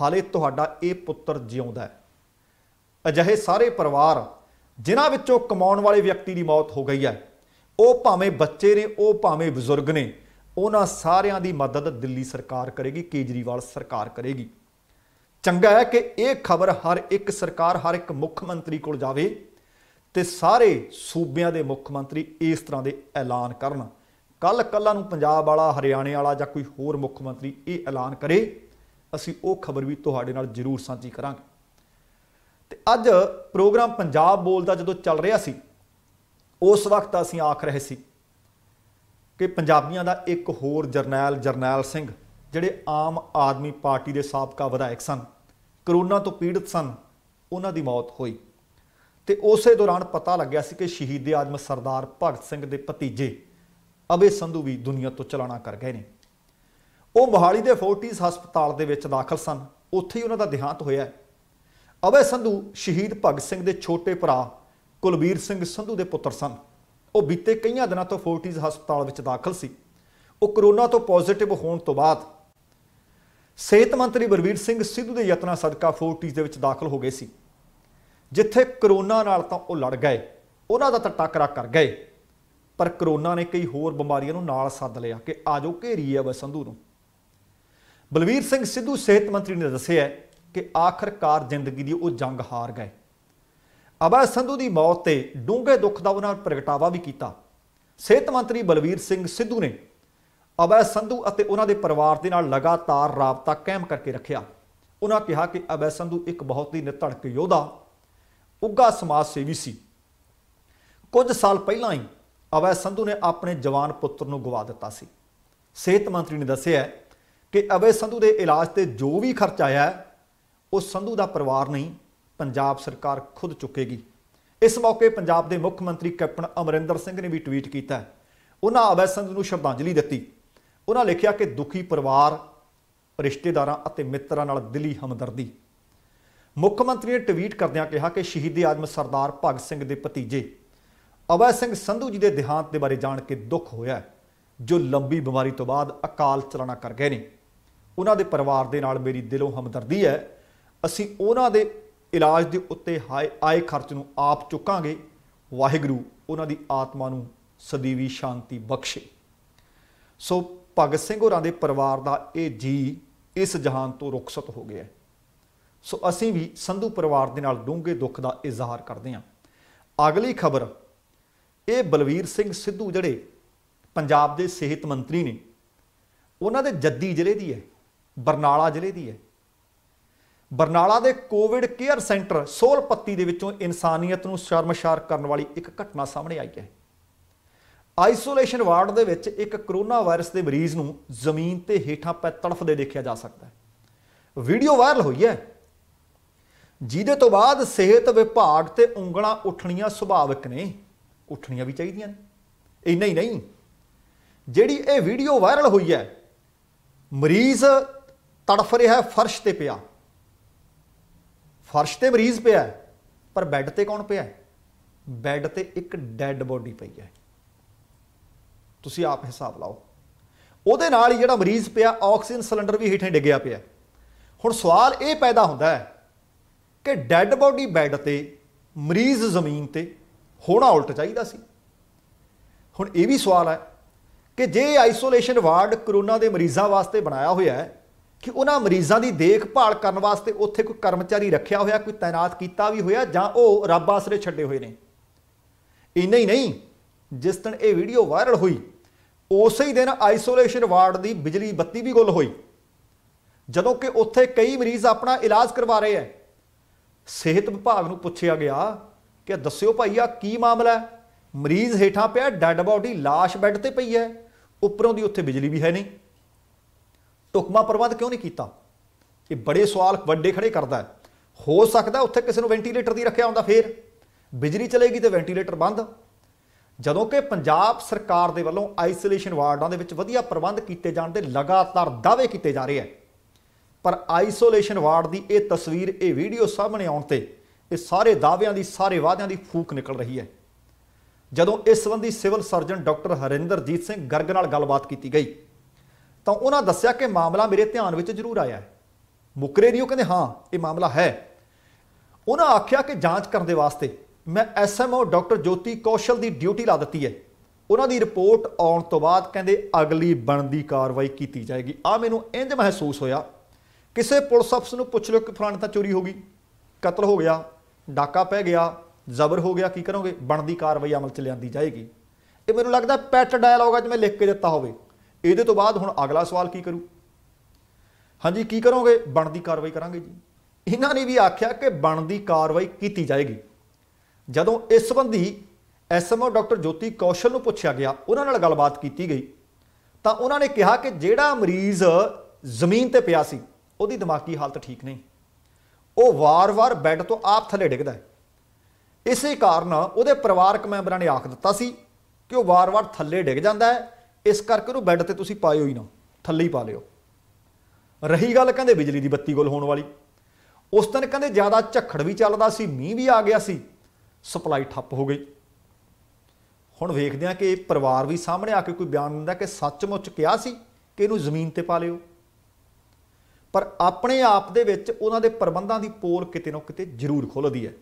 S1: ਹਾਲੇ ਤੁਹਾਡਾ ਇਹ ਪੁੱਤਰ ਜਿਉਂਦਾ ਹੈ ਅਜਿਹੇ ਸਾਰੇ ਪਰਿਵਾਰ ਜਿਨ੍ਹਾਂ ਵਿੱਚੋਂ ਕਮਾਉਣ ਵਾਲੇ ਵਿਅਕਤੀ ਦੀ ਮੌਤ ਹੋ ਗਈ ਹੈ ਉਹ ਭਾਵੇਂ ਬੱਚੇ ਨੇ ਉਹ ਭਾਵੇਂ ਬਜ਼ੁਰਗ ਨੇ ਉਹਨਾਂ ਸਾਰਿਆਂ ਦੀ ਮਦਦ ਦਿੱਲੀ ਸਰਕਾਰ ਕਰੇਗੀ ਕੇਜਰੀਵਾਲ ਸਰਕਾਰ ਕਰੇਗੀ ਚੰਗਾ ਹੈ ਕਿ ਇਹ ਖਬਰ ਹਰ ਇੱਕ ਸਰਕਾਰ ਹਰ ਇੱਕ ਮੁੱਖ ਮੰਤਰੀ ਕੋਲ ਜਾਵੇ ਤੇ ਸਾਰੇ ਸੂਬਿਆਂ ਦੇ ਮੁੱਖ ਮੰਤਰੀ ਇਸ ਤਰ੍ਹਾਂ ਦੇ ਐਲਾਨ ਕਰਨ ਕੱਲ ਕੱਲਾ ਨੂੰ ਪੰਜਾਬ ਵਾਲਾ ਹਰਿਆਣੇ ਵਾਲਾ ਜਾਂ ਕੋਈ ਹੋਰ ਮੁੱਖ ਮੰਤਰੀ ਇਹ ਐਲਾਨ ਕਰੇ ਅਸੀਂ ਉਹ ਖਬਰ ਵੀ ਤੁਹਾਡੇ ਨਾਲ ਜ਼ਰੂਰ ਸਾਂਝੀ ਕਰਾਂਗੇ ਤੇ ਅੱਜ ਪ੍ਰੋਗਰਾਮ ਪੰਜਾਬ ਬੋਲਦਾ ਜਦੋਂ ਚੱਲ ਰਿਹਾ ਸੀ ਉਸ ਵਕਤ ਅਸੀਂ ਆਖ ਰਹੇ ਸੀ ਕਿ ਪੰਜਾਬੀਆਂ ਦਾ ਇੱਕ ਹੋਰ ਜਰਨੈਲ ਜਰਨੈਲ ਸਿੰਘ ਜਿਹੜੇ ਆਮ ਆਦਮੀ ਪਾਰਟੀ ਦੇ ਸਾਬਕਾ ਵਿਧਾਇਕ ਸਨ ਕਰੋਨਾ ਤੋਂ ਪੀੜਤ ਸਨ ਉਹਨਾਂ ਦੀ ਮੌਤ ਹੋਈ ਤੇ ਉਸੇ ਦੌਰਾਨ ਪਤਾ ਲੱਗਿਆ ਸੀ ਕਿ ਸ਼ਹੀਦ ਆਜਮ ਸਰਦਾਰ ਭਗਤ ਸਿੰਘ ਦੇ ਭਤੀਜੇ ਅਬੇ ਸੰਧੂ ਵੀ ਦੁਨੀਆ ਤੋਂ ਚਲਾਣਾ ਕਰ ਗਏ ਨੇ ਉਹ ਮੋਹਾਲੀ ਦੇ ਫੋਰਟਿਸ ਹਸਪਤਾਲ ਦੇ ਵਿੱਚ ਦਾਖਲ ਸਨ ਉੱਥੇ ਹੀ ਉਹਨਾਂ ਦਾ ਦਿਹਾਂਤ ਹੋਇਆ ਅਬੇ ਸੰਧੂ ਸ਼ਹੀਦ ਭਗਤ ਸਿੰਘ ਦੇ ਛੋਟੇ ਭਰਾ ਕੁਲਬੀਰ ਸਿੰਘ ਸੰਧੂ ਦੇ ਪੁੱਤਰ ਸਨ ਉਹ ਬੀਤੇ ਕਈਆਂ ਦਿਨਾਂ ਤੋਂ ਫੋਰਟਿਸ ਹਸਪਤਾਲ ਵਿੱਚ ਦਾਖਲ ਸੀ ਉਹ ਕਰੋਨਾ ਤੋਂ ਪੋਜ਼ਿਟਿਵ ਹੋਣ ਤੋਂ ਬਾਅਦ ਸਿਹਤ ਮੰਤਰੀ ਬਰਵੀਰ ਸਿੰਘ ਸਿੱਧੂ ਦੇ ਯਤਨਾਂ ਸਦਕਾ ਫੋਰਟੀਜ਼ ਦੇ ਵਿੱਚ ਦਾਖਲ ਹੋ ਗਏ ਸੀ ਜਿੱਥੇ ਕਰੋਨਾ ਨਾਲ ਤਾਂ ਉਹ ਲੜ ਗਏ ਉਹਨਾਂ ਦਾ ਤਾਂ ਟੱਕਰਾ ਕਰ ਗਏ ਪਰ ਕਰੋਨਾ ਨੇ ਕਈ ਹੋਰ ਬਿਮਾਰੀਆਂ ਨੂੰ ਨਾਲ ਸੱਦ ਲਿਆ ਕਿ ਆਜੋ ਘੇਰੀ ਆ ਸੰਧੂ ਨੂੰ ਬਲਵੀਰ ਸਿੰਘ ਸਿੱਧੂ ਸਿਹਤ ਮੰਤਰੀ ਨੇ ਦੱਸਿਆ ਕਿ ਆਖਰਕਾਰ ਜ਼ਿੰਦਗੀ ਦੀ ਉਹ ਜੰਗ ਹਾਰ ਗਏ ਅਬਾ ਸੰਧੂ ਦੀ ਮੌਤ ਤੇ ਡੂੰਘੇ ਦੁੱਖ ਦਾ ਉਹਨਾਂ ਪ੍ਰਗਟਾਵਾ ਵੀ ਕੀਤਾ ਸਿਹਤ ਮੰਤਰੀ ਬਲਵੀਰ ਸਿੰਘ ਸਿੱਧੂ ਨੇ ਅਬੈ ਸੰਧੂ ਅਤੇ ਉਹਨਾਂ ਦੇ ਪਰਿਵਾਰ ਦੇ ਨਾਲ ਲਗਾਤਾਰ ਰਾਬਤਾ ਕਾਇਮ ਕਰਕੇ ਰੱਖਿਆ ਉਹਨਾਂ ਕਿਹਾ ਕਿ ਅਬੈ ਸੰਧੂ ਇੱਕ ਬਹੁਤ ਹੀ ਨਿਤੜਕ ਯੋਧਾ ਉੱਗਾ ਸਮਾਜ ਸੇਵੀ ਸੀ ਕੁਝ ਸਾਲ ਪਹਿਲਾਂ ਹੀ ਅਬੈ ਸੰਧੂ ਨੇ ਆਪਣੇ ਜਵਾਨ ਪੁੱਤਰ ਨੂੰ ਗਵਾ ਦਿੱਤਾ ਸੀ ਸਿਹਤ ਮੰਤਰੀ ਨੇ ਦੱਸਿਆ ਕਿ ਅਬੈ ਸੰਧੂ ਦੇ ਇਲਾਜ ਤੇ ਜੋ ਵੀ ਖਰਚ ਆਇਆ ਉਹ ਸੰਧੂ ਦਾ ਪਰਿਵਾਰ ਨਹੀਂ ਪੰਜਾਬ ਸਰਕਾਰ ਖੁਦ ਚੁੱਕੇਗੀ ਇਸ ਮੌਕੇ ਪੰਜਾਬ ਦੇ ਮੁੱਖ ਮੰਤਰੀ ਕੈਪਟਨ ਅਮਰਿੰਦਰ ਸਿੰਘ ਨੇ ਵੀ ਟਵੀਟ ਕੀਤਾ ਉਹਨਾਂ ਅਬੈ ਸੰਧੂ ਨੂੰ ਸ਼ਰਧਾਂਜਲੀ ਦਿੱਤੀ ਉਹਨਾਂ ਲਿਖਿਆ ਕਿ ਦੁਖੀ ਪਰਿਵਾਰ ਰਿਸ਼ਤੇਦਾਰਾਂ ਅਤੇ ਮਿੱਤਰਾਂ ਨਾਲ ਦਿਲੀ ਹਮਦਰਦੀ ਮੁੱਖ ਮੰਤਰੀ ਨੇ ਟਵੀਟ ਕਰਦਿਆਂ ਕਿਹਾ ਕਿ ਸ਼ਹੀਦ ਆਜਮ ਸਰਦਾਰ ਭਗਤ ਸਿੰਘ ਦੇ ਭਤੀਜੇ ਅਵੈ ਸਿੰਘ ਸੰਧੂ ਜੀ ਦੇ ਦਿਹਾਂਤ ਦੇ ਬਾਰੇ ਜਾਣ ਕੇ ਦੁੱਖ ਹੋਇਆ ਜੋ ਲੰਬੀ ਬਿਮਾਰੀ ਤੋਂ ਬਾਅਦ ਅਕਾਲ ਚਲਾਣਾ ਕਰ ਗਏ ਨੇ ਉਹਨਾਂ ਦੇ ਪਰਿਵਾਰ ਦੇ ਨਾਲ ਮੇਰੀ ਦਿਲੋਂ ਹਮਦਰਦੀ ਹੈ ਅਸੀਂ ਉਹਨਾਂ ਦੇ ਇਲਾਜ ਦੇ ਉੱਤੇ ਆਏ ਖਰਚ ਨੂੰ ਆਪ ਚੁੱਕਾਂਗੇ ਵਾਹਿਗੁਰੂ ਉਹਨਾਂ ਦੀ ਆਤਮਾ ਨੂੰ ਸਦੀਵੀ ਸ਼ਾਂਤੀ ਬਖਸ਼ੇ ਸੋ ਭਗਤ ਸਿੰਘ ਹੋਰਾਂ ਦੇ ਪਰਿਵਾਰ ਦਾ ਇਹ ਜੀ ਇਸ ਜਹਾਨ ਤੋਂ ਰੁਖਸਤ ਹੋ ਗਿਆ ਸੋ ਅਸੀਂ ਵੀ ਸੰਧੂ ਪਰਿਵਾਰ ਦੇ ਨਾਲ ਡੂੰਘੇ ਦੁੱਖ ਦਾ ਇਜ਼ਹਾਰ ਕਰਦੇ ਹਾਂ ਅਗਲੀ ਖਬਰ ਇਹ ਬਲਵੀਰ ਸਿੰਘ ਸਿੱਧੂ ਜਿਹੜੇ ਪੰਜਾਬ ਦੇ ਸਿਹਤ ਮੰਤਰੀ ਨੇ ਉਹਨਾਂ ਦੇ ਜੱਦੀ ਜ਼ਿਲ੍ਹੇ ਦੀ ਹੈ ਬਰਨਾਲਾ ਜ਼ਿਲ੍ਹੇ ਦੀ ਹੈ ਬਰਨਾਲਾ ਦੇ ਕੋਵਿਡ ਕੇਅਰ ਸੈਂਟਰ ਸੋਲਪੱਤੀ ਦੇ ਵਿੱਚੋਂ ਇਨਸਾਨੀਅਤ ਨੂੰ ਸ਼ਰਮਸ਼ਾਰ ਕਰਨ ਵਾਲੀ ਇੱਕ ਘਟਨਾ ਸਾਹਮਣੇ ਆਈ ਹੈ ਆਈਸੋਲੇਸ਼ਨ ਵਾਰਡ ਦੇ ਵਿੱਚ ਇੱਕ ਕਰੋਨਾ ਵਾਇਰਸ ਦੇ ਮਰੀਜ਼ ਨੂੰ ਜ਼ਮੀਨ ਤੇ ਹੇਠਾਂ ਪੈ ਤੜਫਦੇ ਦੇਖਿਆ ਜਾ ਸਕਦਾ ਹੈ ਵੀਡੀਓ ਵਾਇਰਲ ਹੋਈ ਹੈ ਜਿਹਦੇ ਤੋਂ ਬਾਅਦ ਸਿਹਤ ਵਿਭਾਗ ਤੇ ਉਂਗਲਾਂ ਉੱਠਣੀਆਂ ਸੁਭਾਵਿਕ ਨੇ ਉੱਠਣੀਆਂ ਵੀ ਚਾਹੀਦੀਆਂ ਨੇ ਇੰਨਾ ਹੀ ਨਹੀਂ ਜਿਹੜੀ ਇਹ ਵੀਡੀਓ ਵਾਇਰਲ ਹੋਈ ਹੈ ਮਰੀਜ਼ ਤੜਫ ਰਿਹਾ ਹੈ ਫਰਸ਼ ਤੇ ਪਿਆ ਫਰਸ਼ ਤੇ ਮਰੀਜ਼ ਪਿਆ ਪਰ ਬੈੱਡ ਤੇ ਕੌਣ ਪਿਆ ਬੈੱਡ ਤੇ ਇੱਕ ਡੈੱਡ ਬੋਡੀ ਪਈ ਹੈ ਤੁਸੀਂ ਆਪ ਹਿਸਾਬ ਲਾਓ ਉਹਦੇ ਨਾਲ ਹੀ ਜਿਹੜਾ ਮਰੀਜ਼ ਪਿਆ ਆਕਸੀਜਨ ਸਿਲੰਡਰ ਵੀ ਹੇਠਾਂ ਡਿੱਗਿਆ ਪਿਆ ਹੁਣ ਸਵਾਲ ਇਹ ਪੈਦਾ ਹੁੰਦਾ ਹੈ ਕਿ ਡੈੱਡ ਬਾਡੀ ਬੈੱਡ ਤੇ ਮਰੀਜ਼ ਜ਼ਮੀਨ ਤੇ ਹੋਣਾ ਉਲਟ ਚਾਹੀਦਾ ਸੀ ਹੁਣ ਇਹ ਵੀ ਸਵਾਲ ਹੈ ਕਿ ਜੇ ਆਈਸੋਲੇਸ਼ਨ ਵਾਰਡ ਕਰੋਨਾ ਦੇ ਮਰੀਜ਼ਾਂ ਵਾਸਤੇ ਬਣਾਇਆ ਹੋਇਆ ਹੈ ਕਿ ਉਹਨਾਂ ਮਰੀਜ਼ਾਂ ਦੀ ਦੇਖਭਾਲ ਕਰਨ ਵਾਸਤੇ ਉੱਥੇ ਕੋਈ ਕਰਮਚਾਰੀ ਰੱਖਿਆ ਹੋਇਆ ਕੋਈ ਤਾਇਨਾਤ ਕੀਤਾ ਵੀ ਹੋਇਆ ਜਾਂ ਉਹ ਰੱਬ ਆਸਰੇ ਛੱਡੇ ਹੋਏ ਨੇ ਇੰਨਾ ਹੀ ਨਹੀਂ ਜਿਸ ਦਿਨ ਇਹ ਵੀਡੀਓ ਵਾਇਰਲ ਹੋਈ ਉਸੇ ਹੀ ਦਿਨ ਆਈਸੋਲੇਸ਼ਨ ਵਾਰਡ ਦੀ ਬਿਜਲੀ ਬੱਤੀ ਵੀ ਗੁੱਲ ਹੋਈ ਜਦੋਂ ਕਿ ਉੱਥੇ ਕਈ ਮਰੀਜ਼ ਆਪਣਾ ਇਲਾਜ ਕਰਵਾ ਰਹੇ ਐ ਸਿਹਤ ਵਿਭਾਗ ਨੂੰ ਪੁੱਛਿਆ ਗਿਆ ਕਿ ਦੱਸਿਓ ਭਾਈ ਆ ਕੀ ਮਾਮਲਾ ਹੈ ਮਰੀਜ਼ ਹੇਠਾਂ ਪਿਆ ਡੈੱਡ ਬਾਡੀ লাশ ਬੈੱਡ ਤੇ ਪਈ ਐ ਉੱਪਰੋਂ ਦੀ ਉੱਥੇ ਬਿਜਲੀ ਵੀ ਹੈ ਨਹੀਂ ਟੁਕਮਾ ਪ੍ਰਬੰਧ ਕਿਉਂ ਨਹੀਂ ਕੀਤਾ ਇਹ ਬੜੇ ਸਵਾਲ ਵੱਡੇ ਖੜੇ ਕਰਦਾ ਹੋ ਸਕਦਾ ਉੱਥੇ ਕਿਸੇ ਨੂੰ ਵੈਂਟੀਲੇਟਰ ਦੀ ਰੱਖਿਆ ਹੁੰਦਾ ਫੇਰ ਬਿਜਲੀ ਚਲੇਗੀ ਤੇ ਵੈਂਟੀਲੇਟਰ ਬੰਦ ਜਦੋਂ ਕਿ ਪੰਜਾਬ ਸਰਕਾਰ ਦੇ ਵੱਲੋਂ ਆਈਸੋਲੇਸ਼ਨ ਵਾਰਡਾਂ ਦੇ ਵਿੱਚ ਵਧੀਆ ਪ੍ਰਬੰਧ ਕੀਤੇ ਜਾਣ ਦੇ ਲਗਾਤਾਰ ਦਾਅਵੇ ਕੀਤੇ ਜਾ ਰਹੇ ਹੈ ਪਰ ਆਈਸੋਲੇਸ਼ਨ ਵਾਰਡ ਦੀ ਇਹ ਤਸਵੀਰ ਇਹ ਵੀਡੀਓ ਸਾਹਮਣੇ ਆਉਣ ਤੇ ਇਹ ਸਾਰੇ ਦਾਅਵਿਆਂ ਦੀ ਸਾਰੇ ਵਾਅਦਿਆਂ ਦੀ ਫੂਕ ਨਿਕਲ ਰਹੀ ਹੈ ਜਦੋਂ ਇਸ ਸੰਬੰਧੀ civil surgeon doctor Harinderjit Singh Garg ਨਾਲ ਗੱਲਬਾਤ ਕੀਤੀ ਗਈ ਤਾਂ ਉਹਨਾਂ ਦੱਸਿਆ ਕਿ ਮਾਮਲਾ ਮੇਰੇ ਧਿਆਨ ਵਿੱਚ ਜ਼ਰੂਰ ਆਇਆ ਹੈ ਮੁਕਰੇ ਰਿਓ ਕਹਿੰਦੇ ਹਾਂ ਇਹ ਮਾਮਲਾ ਹੈ ਉਹਨਾਂ ਆਖਿਆ ਕਿ ਜਾਂਚ ਕਰਨ ਦੇ ਵਾਸਤੇ ਮੈਂ ਐਸਐਮਓ ਡਾਕਟਰ ਜੋਤੀ ਕੌਸ਼ਲ ਦੀ ਡਿਊਟੀ ਲਾ ਦਿੱਤੀ ਹੈ ਉਹਨਾਂ ਦੀ ਰਿਪੋਰਟ ਆਉਣ ਤੋਂ ਬਾਅਦ ਕਹਿੰਦੇ ਅਗਲੀ ਬਣਦੀ ਕਾਰਵਾਈ ਕੀਤੀ ਜਾਏਗੀ ਆ ਮੈਨੂੰ ਇੰਜ ਮਹਿਸੂਸ ਹੋਇਆ ਕਿਸੇ ਪੁਲਿਸ ਅਫਸਰ ਨੂੰ ਪੁੱਛ ਲਓ ਕਿ ਫਲਾਣੇ ਤਾਂ ਚੋਰੀ ਹੋ ਗਈ ਕਤਲ ਹੋ ਗਿਆ ਡਾਕਾ ਪੈ ਗਿਆ ਜ਼ਬਰ ਹੋ ਗਿਆ ਕੀ ਕਰੋਗੇ ਬਣਦੀ ਕਾਰਵਾਈ ਅਮਲ 'ਚ ਲਿਆਂਦੀ ਜਾਏਗੀ ਇਹ ਮੈਨੂੰ ਲੱਗਦਾ ਪੈਟ ਡਾਇਲੌਗ ਅੱਜ ਮੈਂ ਲਿਖ ਕੇ ਦਿੱਤਾ ਹੋਵੇ ਇਹਦੇ ਤੋਂ ਬਾਅਦ ਹੁਣ ਅਗਲਾ ਸਵਾਲ ਕੀ ਕਰੂ ਹਾਂਜੀ ਕੀ ਕਰੋਗੇ ਬਣਦੀ ਕਾਰਵਾਈ ਕਰਾਂਗੇ ਜੀ ਇਹਨਾਂ ਨੇ ਵੀ ਆਖਿਆ ਕਿ ਬਣਦੀ ਕਾਰਵਾਈ ਕੀਤੀ ਜਾਏਗੀ ਜਦੋਂ ਇਸ ਸੰਬੰਧੀ ਐਸਐਮਓ ਡਾਕਟਰ ਜੋਤੀ ਕੌਸ਼ਲ ਨੂੰ ਪੁੱਛਿਆ ਗਿਆ ਉਹਨਾਂ ਨਾਲ ਗੱਲਬਾਤ ਕੀਤੀ ਗਈ ਤਾਂ ਉਹਨਾਂ ਨੇ ਕਿਹਾ ਕਿ ਜਿਹੜਾ ਮਰੀਜ਼ ਜ਼ਮੀਨ ਤੇ ਪਿਆ ਸੀ ਉਹਦੀ ਦਿਮਾਗੀ ਹਾਲਤ ਠੀਕ ਨਹੀਂ ਉਹ ਵਾਰ-ਵਾਰ ਬੈੱਡ ਤੋਂ ਆਪ ਥੱਲੇ ਡਿੱਗਦਾ ਹੈ ਇਸੇ ਕਾਰਨ ਉਹਦੇ ਪਰਿਵਾਰਕ ਮੈਂਬਰਾਂ ਨੇ ਆਖ ਦਿੱਤਾ ਸੀ ਕਿ ਉਹ ਵਾਰ-ਵਾਰ ਥੱਲੇ ਡਿੱਗ ਜਾਂਦਾ ਹੈ ਇਸ ਕਰਕੇ ਉਹਨੂੰ ਬੈੱਡ ਤੇ ਤੁਸੀਂ ਪਾਇਓ ਹੀ ਨਾ ਥੱਲੇ ਹੀ ਪਾ ਲਿਓ ਰਹੀ ਗੱਲ ਕਹਿੰਦੇ ਬਿਜਲੀ ਦੀ ਬੱਤੀ ਗੁੱਲ ਹੋਣ ਵਾਲੀ ਉਸ ਦਿਨ ਕਹਿੰਦੇ ਜ਼ਿਆਦਾ ਝੱਖੜ ਵੀ ਚੱਲਦਾ ਸੀ ਮੀਂਹ ਵੀ ਆ ਗਿਆ ਸੀ ਸਪਲਾਈ ਠੱਪ ਹੋ ਗਈ ਹੁਣ ਵੇਖਦੇ ਆ ਕਿ ਪਰਿਵਾਰ ਵੀ ਸਾਹਮਣੇ ਆ ਕੇ ਕੋਈ ਬਿਆਨ ਦਿੰਦਾ ਕਿ ਸੱਚਮੁੱਚ ਕਿਹਾ ਸੀ ਕਿ ਇਹਨੂੰ ਜ਼ਮੀਨ ਤੇ ਪਾ ਲਿਓ ਪਰ ਆਪਣੇ ਆਪ ਦੇ ਵਿੱਚ ਉਹਨਾਂ ਦੇ ਪ੍ਰਬੰਧਾਂ ਦੀ ਪੋਲ ਕਿਤੇ ਨਾ ਕਿਤੇ ਜ਼ਰੂਰ ਖੁੱਲਦੀ ਹੈ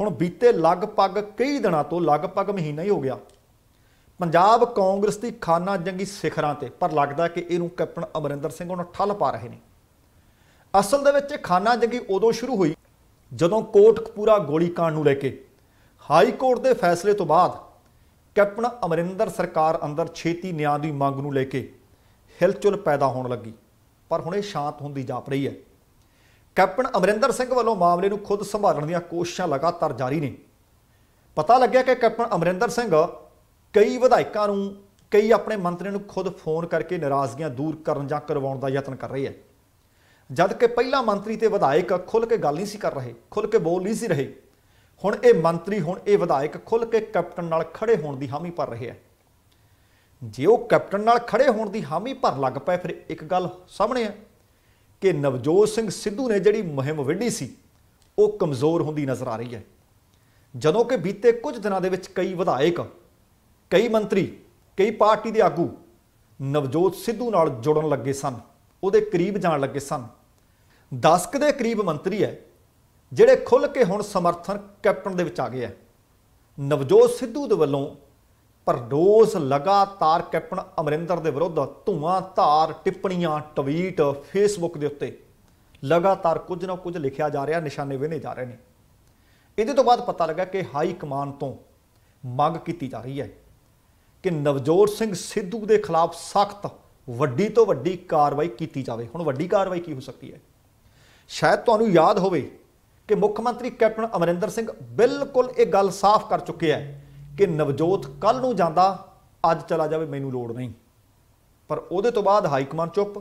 S1: ਹੁਣ ਬੀਤੇ ਲਗਭਗ ਕਈ ਦਿਨਾਂ ਤੋਂ ਲਗਭਗ ਮਹੀਨਾ ਹੀ ਹੋ ਗਿਆ ਪੰਜਾਬ ਕਾਂਗਰਸ ਦੀ ਖਾਨਾ ਜੰਗੀ ਸਿਖਰਾਂ ਤੇ ਪਰ ਲੱਗਦਾ ਕਿ ਇਹਨੂੰ ਕੈਪਟਨ ਅਮਰਿੰਦਰ ਸਿੰਘ ਉਹਨਾਂ ਠੱਲ ਪਾ ਰਹੇ ਨੇ ਅਸਲ ਦੇ ਵਿੱਚ ਖਾਨਾ ਜੰਗੀ ਉਦੋਂ ਸ਼ੁਰੂ ਹੋਈ ਜਦੋਂ ਕੋਟਕਪੂਰਾ ਕਾਂਡ ਨੂੰ ਲੈ ਕੇ ਹਾਈ ਕੋਰਟ ਦੇ ਫੈਸਲੇ ਤੋਂ ਬਾਅਦ ਕੈਪਟਨ ਅਮਰਿੰਦਰ ਸਰਕਾਰ ਅੰਦਰ ਛੇਤੀ ਨਿਆਂ ਦੀ ਮੰਗ ਨੂੰ ਲੈ ਕੇ ਹਿਲਚੁਲ ਪੈਦਾ ਹੋਣ ਲੱਗੀ ਪਰ ਹੁਣ ਇਹ ਸ਼ਾਂਤ ਹੁੰਦੀ ਜਾਪ ਰਹੀ ਹੈ ਕੈਪਟਨ ਅਮਰਿੰਦਰ ਸਿੰਘ ਵੱਲੋਂ ਮਾਮਲੇ ਨੂੰ ਖੁਦ ਸੰਭਾਲਣ ਦੀਆਂ ਕੋਸ਼ਿਸ਼ਾਂ ਲਗਾਤਾਰ ਜਾਰੀ ਨੇ ਪਤਾ ਲੱਗਿਆ ਕਿ ਕੈਪਟਨ ਅਮਰਿੰਦਰ ਸਿੰਘ ਕਈ ਵਿਧਾਇਕਾਂ ਨੂੰ ਕਈ ਆਪਣੇ ਮੰਤਰੀਆਂ ਨੂੰ ਖੁਦ ਫੋਨ ਕਰਕੇ ਨਾਰਾਜ਼ਗੀਆਂ ਦੂਰ ਕਰਨ ਜਾਂ ਕਰਵਾਉਣ ਦਾ ਯਤਨ ਕਰ ਰਹੀ ਹੈ ਜਦ ਕਿ ਪਹਿਲਾ ਮੰਤਰੀ ਤੇ ਵਿਧਾਇਕ ਖੁੱਲ ਕੇ ਗੱਲ ਨਹੀਂ ਸੀ ਕਰ ਰਹੇ ਖੁੱਲ ਕੇ ਬੋਲ ਨਹੀਂ ਸੀ ਰਹੇ ਹੁਣ ਇਹ ਮੰਤਰੀ ਹੁਣ ਇਹ ਵਿਧਾਇਕ ਖੁੱਲ ਕੇ ਕੈਪਟਨ ਨਾਲ ਖੜੇ ਹੋਣ ਦੀ ਹਾਮੀ ਭਰ ਰਹੇ ਆ ਜੇ ਉਹ ਕੈਪਟਨ ਨਾਲ ਖੜੇ ਹੋਣ ਦੀ ਹਾਮੀ ਭਰ ਲੱਗ ਪਏ ਫਿਰ ਇੱਕ ਗੱਲ ਸਾਹਮਣੇ ਆ ਕਿ ਨਵਜੋਤ ਸਿੰਘ ਸਿੱਧੂ ਨੇ ਜਿਹੜੀ ਮਹਿਮ ਵਿੱਢੀ ਸੀ ਉਹ ਕਮਜ਼ੋਰ ਹੁੰਦੀ ਨਜ਼ਰ ਆ ਰਹੀ ਹੈ ਜਦੋਂ ਕਿ ਬੀਤੇ ਕੁਝ ਦਿਨਾਂ ਦੇ ਵਿੱਚ ਕਈ ਵਿਧਾਇਕ ਕਈ ਮੰਤਰੀ ਕਈ ਪਾਰਟੀ ਦੇ ਆਗੂ ਨਵਜੋਤ ਸਿੱਧੂ ਨਾਲ ਜੁੜਨ ਲੱਗੇ ਸਨ ਉਹਦੇ ਕਰੀਬ ਜਾਣ ਲੱਗੇ ਸਨ 10 ਦੇ ਕਰੀਬ ਮੰਤਰੀ ਹੈ ਜਿਹੜੇ ਖੁੱਲ ਕੇ ਹੁਣ ਸਮਰਥਨ ਕੈਪਟਨ ਦੇ ਵਿੱਚ ਆ ਗਏ ਆ ਨਵਜੋਤ ਸਿੱਧੂ ਦੇ ਵੱਲੋਂ ਪਰਡੋਸ ਲਗਾਤਾਰ ਕੈਪਟਨ ਅਮਰਿੰਦਰ ਦੇ ਵਿਰੁੱਧ ਧੂਆਂ ਧਾਰ ਟਿੱਪਣੀਆਂ ਟਵੀਟ ਫੇਸਬੁੱਕ ਦੇ ਉੱਤੇ ਲਗਾਤਾਰ ਕੁਝ ਨਾ ਕੁਝ ਲਿਖਿਆ ਜਾ ਰਿਹਾ ਨਿਸ਼ਾਨੇ ਵੇਨੇ ਜਾ ਰਹੇ ਨੇ ਇਹਦੇ ਤੋਂ ਬਾਅਦ ਪਤਾ ਲੱਗਾ ਕਿ ਹਾਈ ਕਮਾਂਡ ਤੋਂ ਮੰਗ ਕੀਤੀ ਜਾ ਰਹੀ ਹੈ ਕਿ ਨਵਜੋਤ ਸਿੰਘ ਸਿੱਧੂ ਦੇ ਖਿਲਾਫ ਸਖਤ ਵੱਡੀ ਤੋਂ ਵੱਡੀ ਕਾਰਵਾਈ ਕੀਤੀ ਜਾਵੇ ਹੁਣ ਵੱਡੀ ਕਾਰਵਾਈ ਕੀ ਹੋ ਸਕਦੀ ਹੈ ਸ਼ਾਇਦ ਤੁਹਾਨੂੰ ਯਾਦ ਹੋਵੇ ਕਿ ਮੁੱਖ ਮੰਤਰੀ ਕੈਪਟਨ ਅਮਰਿੰਦਰ ਸਿੰਘ ਬਿਲਕੁਲ ਇਹ ਗੱਲ ਸਾਫ਼ ਕਰ ਚੁੱਕੇ ਹੈ ਕਿ ਨਵਜੋਤ ਕੱਲ ਨੂੰ ਜਾਂਦਾ ਅੱਜ ਚਲਾ ਜਾਵੇ ਮੈਨੂੰ ਲੋੜ ਨਹੀਂ ਪਰ ਉਹਦੇ ਤੋਂ ਬਾਅਦ ਹਾਈ ਕਮਾਂਡ ਚੁੱਪ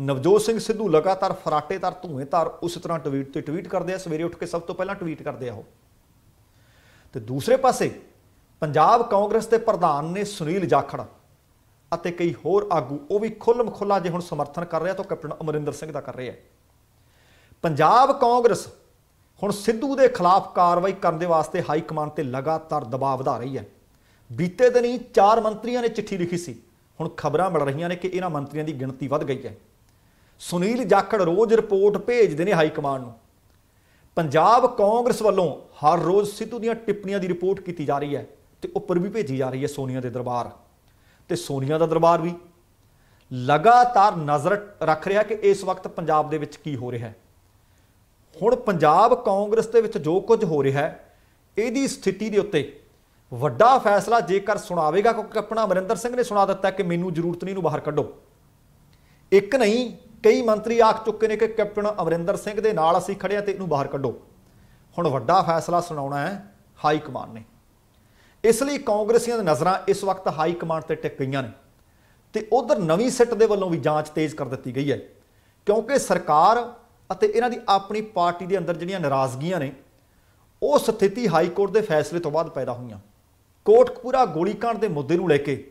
S1: ਨਵਜੋਤ ਸਿੰਘ ਸਿੱਧੂ ਲਗਾਤਾਰ ਫਰਾਟੇਦਾਰ ਧੂਏਦਾਰ ਉਸੇ ਤਰ੍ਹਾਂ ਟਵੀਟ ਤੇ ਟਵੀਟ ਕਰਦੇ ਆ ਸਵੇਰੇ ਉੱਠ ਕੇ ਸਭ ਤੋਂ ਪਹਿਲਾਂ ਟਵੀਟ ਕਰਦੇ ਆ ਉਹ ਤੇ ਦੂਸਰੇ ਪਾਸੇ ਪੰਜਾਬ ਕਾਂਗਰਸ ਦੇ ਪ੍ਰਧਾਨ ਨੇ ਸੁਨੀਲ ਜਾਖੜ ਅਤੇ ਕਈ ਹੋਰ ਆਗੂ ਉਹ ਵੀ ਖੁੱਲਮ ਖੁੱਲਾ ਜੇ ਹੁਣ ਸਮਰਥਨ ਕਰ ਰਿਹਾ ਤਾਂ ਕੈਪਟਨ ਅਮਰਿੰਦਰ ਸਿੰਘ ਦਾ ਕਰ ਰਿਹਾ ਪੰਜਾਬ ਕਾਂਗਰਸ ਹੁਣ ਸਿੱਧੂ ਦੇ ਖਿਲਾਫ ਕਾਰਵਾਈ ਕਰਨ ਦੇ ਵਾਸਤੇ ਹਾਈ ਕਮਾਂਡ ਤੇ ਲਗਾਤਾਰ ਦਬਾਅ ਵਧਾ ਰਹੀ ਹੈ ਬੀਤੇ ਦਿਨੀ ਚਾਰ ਮੰਤਰੀਆਂ ਨੇ ਚਿੱਠੀ ਲਿਖੀ ਸੀ ਹੁਣ ਖਬਰਾਂ ਮਿਲ ਰਹੀਆਂ ਨੇ ਕਿ ਇਹਨਾਂ ਮੰਤਰੀਆਂ ਦੀ ਗਿਣਤੀ ਵੱਧ ਗਈ ਹੈ ਸੁਨੀਲ ਜਾਖੜ ਰੋਜ਼ ਰਿਪੋਰਟ ਭੇਜਦੇ ਨੇ ਹਾਈ ਕਮਾਂਡ ਨੂੰ ਪੰਜਾਬ ਕਾਂਗਰਸ ਵੱਲੋਂ ਹਰ ਰੋਜ਼ ਸਿੱਧੂ ਦੀਆਂ ਟਿੱਪਣੀਆਂ ਦੀ ਰਿਪੋਰਟ ਕੀਤੀ ਜਾ ਰਹੀ ਹੈ ਤੇ ਉੱਪਰ ਵੀ ਭੇਜੀ ਜਾ ਰਹੀ ਹੈ ਸੋਨੀਆ ਦੇ ਦਰਬਾਰ ਤੇ ਸੋਨੀਆ ਦਾ ਦਰਬਾਰ ਵੀ ਲਗਾਤਾਰ ਨਜ਼ਰ ਰੱਖ ਰਿਹਾ ਕਿ ਇਸ ਵਕਤ ਪੰਜਾਬ ਦੇ ਵਿੱਚ ਕੀ ਹੋ ਰਿਹਾ ਹੈ ਹੁਣ ਪੰਜਾਬ ਕਾਂਗਰਸ ਦੇ ਵਿੱਚ ਜੋ ਕੁਝ ਹੋ ਰਿਹਾ ਹੈ ਇਹਦੀ ਸਥਿਤੀ ਦੇ ਉੱਤੇ ਵੱਡਾ ਫੈਸਲਾ ਜੇਕਰ ਸੁਣਾਵੇਗਾ ਕਿਉਂਕਿ ਆਪਣਾ ਅਮਰਿੰਦਰ ਸਿੰਘ ਨੇ ਸੁਣਾ ਦਿੱਤਾ ਕਿ ਮੈਨੂੰ ਜ਼ਰੂਰਤ ਨਹੀਂ ਨੂੰ ਬਾਹਰ ਕੱਢੋ ਇੱਕ ਨਹੀਂ ਕਈ ਮੰਤਰੀ ਆਖ ਚੁੱਕੇ ਨੇ ਕਿ ਕੈਪਟਨ ਅਮਰਿੰਦਰ ਸਿੰਘ ਦੇ ਨਾਲ ਅਸੀਂ ਖੜੇ ਆ ਤੇ ਇਹਨੂੰ ਬਾਹਰ ਕੱਢੋ ਹੁਣ ਵੱਡਾ ਫੈਸਲਾ ਸੁਣਾਉਣਾ ਹੈ ਹਾਈ ਕਮਾਂਡ ਨੇ ਇਸ ਲਈ ਕਾਂਗਰਸੀਆਂ ਦੀਆਂ ਨਜ਼ਰਾਂ ਇਸ ਵਕਤ ਹਾਈ ਕਮਾਂਡ ਤੇ ਟਿਕ ਗਈਆਂ ਨੇ ਤੇ ਉਧਰ ਨਵੀਂ ਸਿੱਟ ਦੇ ਵੱਲੋਂ ਵੀ ਜਾਂਚ ਤੇਜ਼ ਕਰ ਦਿੱਤੀ ਗਈ ਹੈ ਕਿਉਂਕਿ ਸਰਕਾਰ ਅਤੇ ਇਹਨਾਂ ਦੀ ਆਪਣੀ ਪਾਰਟੀ ਦੇ ਅੰਦਰ ਜਿਹੜੀਆਂ ਨਾਰਾਜ਼ਗੀਆਂ ਨੇ ਉਹ ਸਥਿਤੀ ਹਾਈ ਕੋਰਟ ਦੇ ਫੈਸਲੇ ਤੋਂ ਬਾਅਦ ਪੈਦਾ ਹੋਈਆਂ ਕੋਟਕਪੂਰਾ ਗੋਲੀਕਾਂਡ ਦੇ ਮੁੱਦੇ ਨੂੰ ਲੈ ਕੇ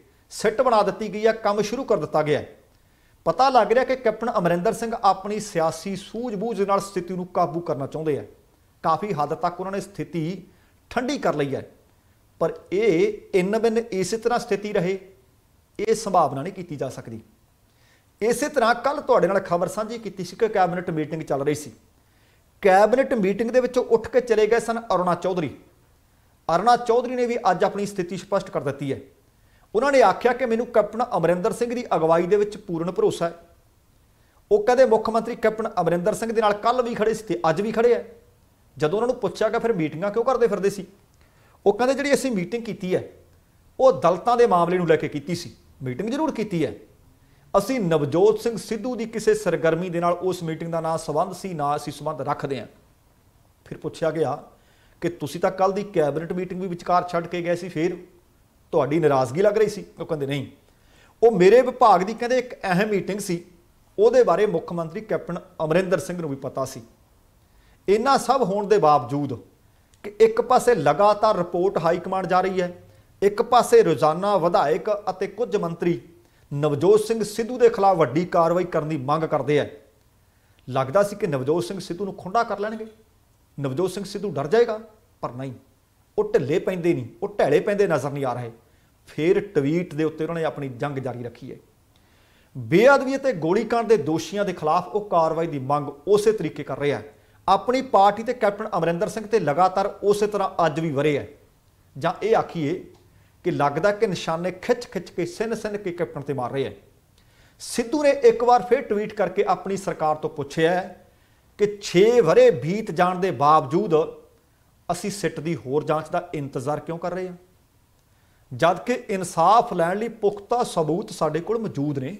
S1: ਸਿੱਟ ਬਣਾ ਦਿੱਤੀ ਗਈ ਹੈ ਕੰਮ ਸ਼ੁਰੂ ਕਰ ਦਿੱਤਾ ਗਿਆ ਪਤਾ ਲੱਗ ਰਿਹਾ ਕਿ ਕੈਪਟਨ ਅਮਰਿੰਦਰ ਸਿੰਘ ਆਪਣੀ ਸਿਆਸੀ ਸੂਝ-ਬੂਝ ਨਾਲ ਸਥਿਤੀ ਨੂੰ ਕਾਬੂ ਕਰਨਾ ਚਾਹੁੰਦੇ ਆ ਕਾਫੀ ਹੱਦ ਤੱਕ ਉਹਨਾਂ ਨੇ ਸਥਿਤੀ ਠੰਡੀ ਕਰ ਲਈ ਹੈ ਪਰ ਇਹ ਇਨ ਬਿਨ ਇਸੇ ਤਰ੍ਹਾਂ ਸਥਿਤੀ ਰਹੇ ਇਹ ਸੰਭਾਵਨਾ ਨਹੀਂ ਕੀਤੀ ਜਾ ਸਕਦੀ ਇਸੇ ਤਰ੍ਹਾਂ ਕੱਲ ਤੁਹਾਡੇ ਨਾਲ ਖਬਰ ਸਾਂਝੀ ਕੀਤੀ ਸੀ ਕਿ ਕੈਬਨਿਟ ਮੀਟਿੰਗ ਚੱਲ ਰਹੀ ਸੀ ਕੈਬਨਿਟ ਮੀਟਿੰਗ ਦੇ ਵਿੱਚੋਂ ਉੱਠ ਕੇ ਚਲੇ ਗਏ ਸਨ ਅਰੁਣਾ ਚੌਧਰੀ ਅਰੁਣਾ ਚੌਧਰੀ ਨੇ ਵੀ ਅੱਜ ਆਪਣੀ ਸਥਿਤੀ ਸਪਸ਼ਟ ਕਰ ਦਿੱਤੀ ਹੈ ਉਹਨਾਂ ਨੇ ਆਖਿਆ ਕਿ ਮੈਨੂੰ ਕੈਪਟਨ ਅਮਰਿੰਦਰ ਸਿੰਘ ਦੀ ਅਗਵਾਈ ਦੇ ਵਿੱਚ ਪੂਰਨ ਭਰੋਸਾ ਹੈ ਉਹ ਕਹਿੰਦੇ ਮੁੱਖ ਮੰਤਰੀ ਕੈਪਟਨ ਅਮਰਿੰਦਰ ਸਿੰਘ ਦੇ ਨਾਲ ਕੱਲ ਵੀ ਖੜੇ ਸੀ ਤੇ ਅੱਜ ਵੀ ਖੜੇ ਹੈ ਜਦੋਂ ਉਹਨਾਂ ਨੂੰ ਪੁੱਛਿਆ ਕਿ ਫਿਰ ਮੀਟਿੰਗਾਂ ਕਿਉਂ ਕਰਦੇ ਫਿਰਦੇ ਸੀ ਉਹ ਕਹਿੰਦੇ ਜਿਹੜੀ ਅਸੀਂ ਮੀਟਿੰਗ ਕੀਤੀ ਹੈ ਉਹ ਦਲਤਾਂ ਦੇ ਮਾਮਲੇ ਨੂੰ ਲੈ ਕੇ ਕੀਤੀ ਸੀ ਮੀਟਿੰਗ ਜ਼ਰੂਰ ਕੀਤੀ ਹੈ ਅਸੀਂ ਨਵਜੋਤ ਸਿੰਘ ਸਿੱਧੂ ਦੀ ਕਿਸੇ ਸਰਗਰਮੀ ਦੇ ਨਾਲ ਉਸ ਮੀਟਿੰਗ ਦਾ ਨਾਂ ਸਬੰਧ ਸੀ ਨਾ ਅਸੀਂ ਸਬੰਧ ਰੱਖਦੇ ਹਾਂ ਫਿਰ ਪੁੱਛਿਆ ਗਿਆ ਕਿ ਤੁਸੀਂ ਤਾਂ ਕੱਲ ਦੀ ਕੈਬਨਿਟ ਮੀਟਿੰਗ ਵੀ ਵਿਚਾਰ ਛੱਡ ਕੇ ਗਏ ਸੀ ਫਿਰ ਤੁਹਾਡੀ ਨਾਰਾਜ਼ਗੀ ਲੱਗ ਰਹੀ ਸੀ ਉਹ ਕਹਿੰਦੇ ਨਹੀਂ ਉਹ ਮੇਰੇ ਵਿਭਾਗ ਦੀ ਕਹਿੰਦੇ ਇੱਕ ਅਹਿਮ ਮੀਟਿੰਗ ਸੀ ਉਹਦੇ ਬਾਰੇ ਮੁੱਖ ਮੰਤਰੀ ਕੈਪਟਨ ਅਮਰਿੰਦਰ ਸਿੰਘ ਨੂੰ ਵੀ ਪਤਾ ਸੀ ਇੰਨਾ ਸਭ ਹੋਣ ਦੇ ਬਾਵਜੂਦ ਕਿ ਇੱਕ ਪਾਸੇ ਲਗਾਤਾਰ ਰਿਪੋਰਟ ਹਾਈ ਕਮਾਂਡ ਜਾ ਰਹੀ ਹੈ ਇੱਕ ਪਾਸੇ ਰੋਜ਼ਾਨਾ ਵਿਧਾਇਕ ਅਤੇ ਕੁਝ ਮੰਤਰੀ ਨਵਜੋਤ ਸਿੰਘ ਸਿੱਧੂ ਦੇ ਖਿਲਾਫ ਵੱਡੀ ਕਾਰਵਾਈ ਕਰਨ ਦੀ ਮੰਗ ਕਰਦੇ ਆ ਲੱਗਦਾ ਸੀ ਕਿ ਨਵਜੋਤ ਸਿੰਘ ਸਿੱਧੂ ਨੂੰ ਖੁੰਡਾ ਕਰ ਲੈਣਗੇ ਨਵਜੋਤ ਸਿੰਘ ਸਿੱਧੂ ਡਰ ਜਾਏਗਾ ਪਰ ਨਹੀਂ ਉਹ ਢਿੱਲੇ ਪੈਂਦੇ ਨਹੀਂ ਉਹ ਢਹਿਲੇ ਪੈਂਦੇ ਨਜ਼ਰ ਨਹੀਂ ਆ ਰਹੇ ਫੇਰ ਟਵੀਟ ਦੇ ਉੱਤੇ ਉਹਨਾਂ ਨੇ ਆਪਣੀ ਜੰਗ ਜਾਰੀ ਰੱਖੀ ਹੈ ਬੇਅਦਬੀ ਅਤੇ ਗੋਲੀਕਾਂਡ ਦੇ ਦੋਸ਼ੀਆਂ ਦੇ ਖਿਲਾਫ ਉਹ ਕਾਰਵਾਈ ਦੀ ਮੰਗ ਉਸੇ ਤਰੀਕੇ ਕਰ ਰਿਹਾ ਹੈ ਆਪਣੀ ਪਾਰਟੀ ਤੇ ਕੈਪਟਨ ਅਮਰਿੰਦਰ ਸਿੰਘ ਤੇ ਲਗਾਤਾਰ ਉਸੇ ਤਰ੍ਹਾਂ ਅੱਜ ਵੀ ਵਰੇ ਹੈ ਜਾਂ ਇਹ ਆਖੀਏ ਕਿ ਲੱਗਦਾ ਕਿ ਨਿਸ਼ਾਨੇ ਖਿੱਚ-ਖਿੱਚ ਕੇ ਸਿੰਨ-ਸਿੰਨ ਕੇ ਕੈਪਟਨ ਤੇ ਮਾਰ ਰਹੇ ਹੈ ਸਿੱਧੂ ਨੇ ਇੱਕ ਵਾਰ ਫੇਰ ਟਵੀਟ ਕਰਕੇ ਆਪਣੀ ਸਰਕਾਰ ਤੋਂ ਪੁੱਛਿਆ ਕਿ 6 ਵਰੇ ਬੀਤ ਜਾਣ ਦੇ ਬਾਵਜੂਦ ਅਸੀਂ ਸਿੱਟ ਦੀ ਹੋਰ ਜਾਂਚ ਦਾ ਇੰਤਜ਼ਾਰ ਕਿਉਂ ਕਰ ਰਹੇ ਹਾਂ ਜਦ ਕਿ ਇਨਸਾਫ ਲੈਣ ਲਈ ਪੁਖਤਾ ਸਬੂਤ ਸਾਡੇ ਕੋਲ ਮੌਜੂਦ ਨੇ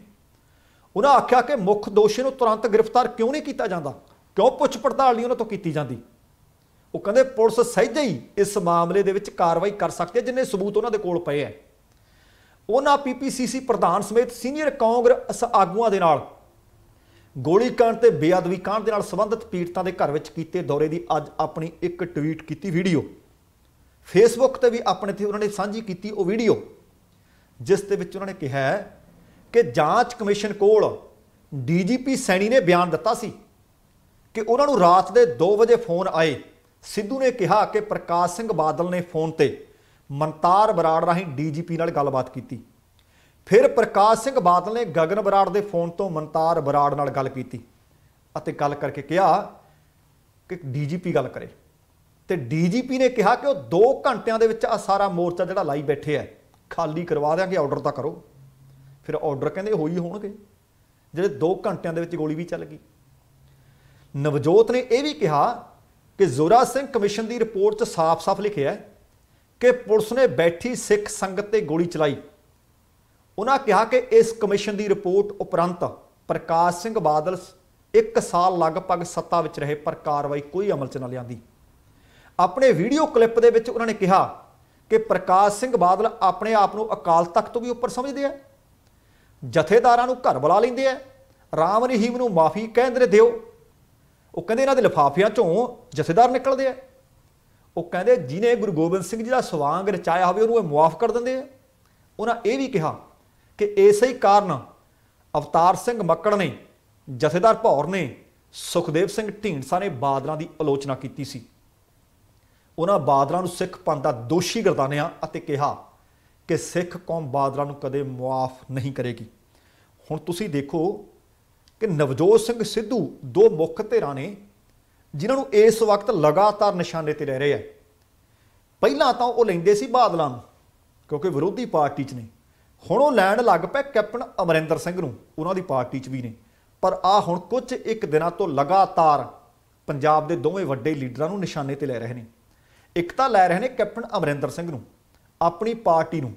S1: ਉਹਨਾਂ ਆਖਿਆ ਕਿ ਮੁੱਖ ਦੋਸ਼ੀ ਨੂੰ ਤੁਰੰਤ ਗ੍ਰਿਫਤਾਰ ਕਿਉਂ ਨਹੀਂ ਕੀਤਾ ਜਾਂਦਾ ਕਿਉਂ ਪੁੱਛ ਪੜਤਾਲ ਨਹੀਂ ਉਹਨਾਂ ਤੋਂ ਕੀਤੀ ਜਾਂਦੀ ਉਹ ਕਹਿੰਦੇ ਪੁਲਿਸ ਸਹਿਜੇ ਹੀ ਇਸ ਮਾਮਲੇ ਦੇ ਵਿੱਚ ਕਾਰਵਾਈ ਕਰ ਸਕਦੀ ਹੈ ਜਿੰਨੇ ਸਬੂਤ ਉਹਨਾਂ ਦੇ ਕੋਲ ਪਏ ਐ ਉਹਨਾਂ ਪੀਪੀਸੀਸੀ ਪ੍ਰਧਾਨ ਸਮੇਤ ਸੀਨੀਅਰ ਕਾਂਗਰਸ ਆਗੂਆਂ ਦੇ ਨਾਲ ਕਾਂਡ ਤੇ ਬੇਅਦਬੀ ਕਾਂਡ ਦੇ ਨਾਲ ਸੰਬੰਧਿਤ ਪੀੜਤਾਂ ਦੇ ਘਰ ਵਿੱਚ ਕੀਤੇ ਦੌਰੇ ਦੀ ਅੱਜ ਆਪਣੀ ਇੱਕ ਟਵੀਟ ਕੀਤੀ ਵੀਡੀਓ ਫੇਸਬੁੱਕ ਤੇ ਵੀ ਆਪਣੇ ਤੇ ਉਹਨਾਂ ਨੇ ਸਾਂਝੀ ਕੀਤੀ ਉਹ ਵੀਡੀਓ ਜਿਸ ਦੇ ਵਿੱਚ ਉਹਨਾਂ ਨੇ ਕਿਹਾ ਕਿ ਜਾਂਚ ਕਮਿਸ਼ਨ ਕੋਲ ਡੀਜੀਪੀ ਸੈਣੀ ਨੇ ਬਿਆਨ ਦਿੱਤਾ ਸੀ ਕਿ ਉਹਨਾਂ ਨੂੰ ਰਾਤ ਦੇ 2 ਵਜੇ ਫੋਨ ਆਏ ਸਿੱਧੂ ਨੇ ਕਿਹਾ ਕਿ ਪ੍ਰਕਾਸ਼ ਸਿੰਘ ਬਾਦਲ ਨੇ ਫੋਨ ਤੇ ਮਨਤਾਰ ਬਰਾੜ ਰਾਹੀਂ ਡੀਜੀਪੀ ਨਾਲ ਗੱਲਬਾਤ ਕੀਤੀ ਫਿਰ ਪ੍ਰਕਾਸ਼ ਸਿੰਘ ਬਾਦਲ ਨੇ ਗਗਨ ਬਰਾੜ ਦੇ ਫੋਨ ਤੋਂ ਮਨਤਾਰ ਬਰਾੜ ਨਾਲ ਗੱਲ ਕੀਤੀ ਅਤੇ ਗੱਲ ਕਰਕੇ ਕਿਹਾ ਕਿ ਡੀਜੀਪੀ ਗੱਲ ਕਰੇ ਤੇ ਡੀਜੀਪੀ ਨੇ ਕਿਹਾ ਕਿ ਉਹ 2 ਘੰਟਿਆਂ ਦੇ ਵਿੱਚ ਆ ਸਾਰਾ ਮੋਰਚਾ ਜਿਹੜਾ ਲਾਈ ਬੈਠੇ ਆ ਖਾਲੀ ਕਰਵਾ ਦਿਆਂਗੇ ਆਰਡਰ ਤਾਂ ਕਰੋ ਫਿਰ ਆਰਡਰ ਕਹਿੰਦੇ ਹੋਈ ਹੋਣਗੇ ਜਿਹੜੇ 2 ਘੰਟਿਆਂ ਦੇ ਵਿੱਚ ਗੋਲੀ ਵੀ ਚੱਲ ਗਈ ਨਵਜੋਤ ਨੇ ਇਹ ਵੀ ਕਿਹਾ ਕਿ ਜ਼ੋਰਾ ਸਿੰਘ ਕਮਿਸ਼ਨ ਦੀ ਰਿਪੋਰਟ 'ਚ ਸਾਫ਼-ਸਾਫ਼ ਲਿਖਿਆ ਹੈ ਕਿ ਪੁਲਿਸ ਨੇ ਬੈਠੀ ਸਿੱਖ ਸੰਗਤ ਤੇ ਗੋਲੀ ਚਲਾਈ ਉਹਨਾਂ ਕਿਹਾ ਕਿ ਇਸ ਕਮਿਸ਼ਨ ਦੀ ਰਿਪੋਰਟ ਉਪਰੰਤ ਪ੍ਰਕਾਸ਼ ਸਿੰਘ ਬਾਦਲ 1 ਸਾਲ ਲਗਭਗ ਸੱਤਾ ਵਿੱਚ ਰਹੇ ਪਰ ਕਾਰਵਾਈ ਕੋਈ ਅਮਲ 'ਚ ਨਾ ਲਿਆਂਦੀ ਆਪਣੇ ਵੀਡੀਓ ਕਲਿੱਪ ਦੇ ਵਿੱਚ ਉਹਨਾਂ ਨੇ ਕਿਹਾ ਕਿ ਪ੍ਰਕਾਸ਼ ਸਿੰਘ ਬਾਦਲ ਆਪਣੇ ਆਪ ਨੂੰ ਅਕਾਲ ਤਖਤ ਤੋਂ ਵੀ ਉੱਪਰ ਸਮਝਦੇ ਆ ਜਥੇਦਾਰਾਂ ਨੂੰ ਘਰ ਬੁਲਾ ਲੈਂਦੇ ਆ ਰਾਮ ਰਹੀਮ ਨੂੰ ਮਾਫੀ ਕਹਿੰਦੇ ਦਿਓ ਉਹ ਕਹਿੰਦੇ ਇਹਨਾਂ ਦੇ ਲਿਫਾਫਿਆਂ ਚੋਂ ਜਥੇਦਾਰ ਨਿਕਲਦੇ ਆ ਉਹ ਕਹਿੰਦੇ ਜਿਨੇ ਗੁਰੂ ਗੋਬਿੰਦ ਸਿੰਘ ਜੀ ਦਾ ਸਵਾਂਗ ਰਚਾਇਆ ਹੋਵੇ ਉਹਨੂੰ ਇਹ ਮੁਆਫ ਕਰ ਦਿੰਦੇ ਆ ਉਹਨਾਂ ਇਹ ਵੀ ਕਿਹਾ ਕਿ ਇਸੇ ਹੀ ਕਾਰਨ ਅਵਤਾਰ ਸਿੰਘ ਮੱਕੜ ਨੇ ਜਥੇਦਾਰ ਭੌਰ ਨੇ ਸੁਖਦੇਵ ਸਿੰਘ ਢੀਂਡਸਾ ਨੇ ਬਾਦਲਾਂ ਦੀ ਆਲੋਚਨਾ ਕੀਤੀ ਸੀ ਉਹਨਾਂ ਬਾਦਲਾਂ ਨੂੰ ਸਿੱਖ ਪੰਥ ਦਾ ਦੋਸ਼ੀ ਗਰਦਾਨਿਆ ਅਤੇ ਕਿਹਾ ਕਿ ਸਿੱਖ ਕੌਮ ਬਾਦਲਾਂ ਨੂੰ ਕਦੇ ਮੁਆਫ ਨਹੀਂ ਕਰੇਗੀ ਹੁਣ ਤੁਸੀਂ ਦੇਖੋ ਕਿ ਨਵਜੋਤ ਸਿੰਘ ਸਿੱਧੂ ਦੋ ਮੁੱਖ ਧਿਰਾਂ ਨੇ ਜਿਨ੍ਹਾਂ ਨੂੰ ਇਸ ਵਕਤ ਲਗਾਤਾਰ ਨਿਸ਼ਾਨੇ ਤੇ ਲੈ ਰਹੇ ਆ ਪਹਿਲਾਂ ਤਾਂ ਉਹ ਲੈਂਦੇ ਸੀ ਬਾਦਲਾਂ ਨੂੰ ਕਿਉਂਕਿ ਵਿਰੋਧੀ ਪਾਰਟੀ 'ਚ ਨੇ ਹੁਣ ਉਹ ਲੈਣ ਲੱਗ ਪਏ ਕੈਪਟਨ ਅਮਰਿੰਦਰ ਸਿੰਘ ਨੂੰ ਉਹਨਾਂ ਦੀ ਪਾਰਟੀ 'ਚ ਵੀ ਨੇ ਪਰ ਆ ਹੁਣ ਕੁਝ ਇੱਕ ਦਿਨਾਂ ਤੋਂ ਲਗਾਤਾਰ ਪੰਜਾਬ ਦੇ ਦੋਵੇਂ ਵੱਡੇ ਲੀਡਰਾਂ ਨੂੰ ਨਿਸ਼ਾਨੇ ਤੇ ਲੈ ਰਹੇ ਨੇ ਇੱਕ ਤਾਂ ਲੈ ਰਹੇ ਨੇ ਕੈਪਟਨ ਅਮਰਿੰਦਰ ਸਿੰਘ ਨੂੰ ਆਪਣੀ ਪਾਰਟੀ ਨੂੰ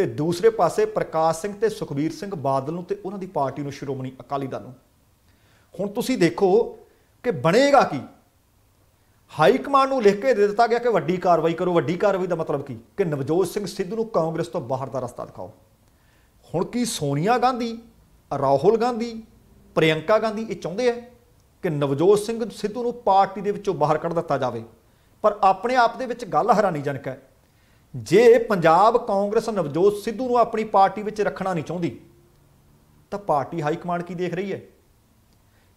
S1: ਤੇ ਦੂਸਰੇ ਪਾਸੇ ਪ੍ਰਕਾਸ਼ ਸਿੰਘ ਤੇ ਸੁਖਬੀਰ ਸਿੰਘ ਬਾਦਲ ਨੂੰ ਤੇ ਉਹਨਾਂ ਦੀ ਪਾਰਟੀ ਨੂੰ ਸ਼੍ਰੋਮਣੀ ਅਕਾਲੀ ਦਲ ਨੂੰ ਹੁਣ ਤੁਸੀਂ ਦੇਖੋ ਕਿ ਬਣੇਗਾ ਕੀ ਹਾਈ ਕਮਾਂਡ ਨੂੰ ਲਿਖ ਕੇ ਦੇ ਦਿੱਤਾ ਗਿਆ ਕਿ ਵੱਡੀ ਕਾਰਵਾਈ ਕਰੋ ਵੱਡੀ ਕਾਰਵਾਈ ਦਾ ਮਤਲਬ ਕੀ ਕਿ ਨਵਜੋਤ ਸਿੰਘ ਸਿੱਧੂ ਨੂੰ ਕਾਂਗਰਸ ਤੋਂ ਬਾਹਰ ਦਾ ਰਸਤਾ ਦਿਖਾਓ ਹੁਣ ਕੀ ਸੋਨੀਆ ਗਾਂਧੀ ਰਾਹੁਲ ਗਾਂਧੀ ਪ੍ਰਿਯੰਕਾ ਗਾਂਧੀ ਇਹ ਚਾਹੁੰਦੇ ਆ ਕਿ ਨਵਜੋਤ ਸਿੰਘ ਸਿੱਧੂ ਨੂੰ ਪਾਰਟੀ ਦੇ ਵਿੱਚੋਂ ਬਾਹਰ ਕੱਢ ਦਿੱਤਾ ਜਾਵੇ ਪਰ ਆਪਣੇ ਆਪ ਦੇ ਵਿੱਚ ਗੱਲ ਹੈਰਾਨੀਜਨਕ ਹੈ ਜੇ ਪੰਜਾਬ ਕਾਂਗਰਸ ਨਵਜੋਤ ਸਿੱਧੂ ਨੂੰ ਆਪਣੀ ਪਾਰਟੀ ਵਿੱਚ ਰੱਖਣਾ ਨਹੀਂ ਚਾਹੁੰਦੀ ਤਾਂ ਪਾਰਟੀ ਹਾਈ ਕਮਾਂਡ ਕੀ ਦੇਖ ਰਹੀ ਹੈ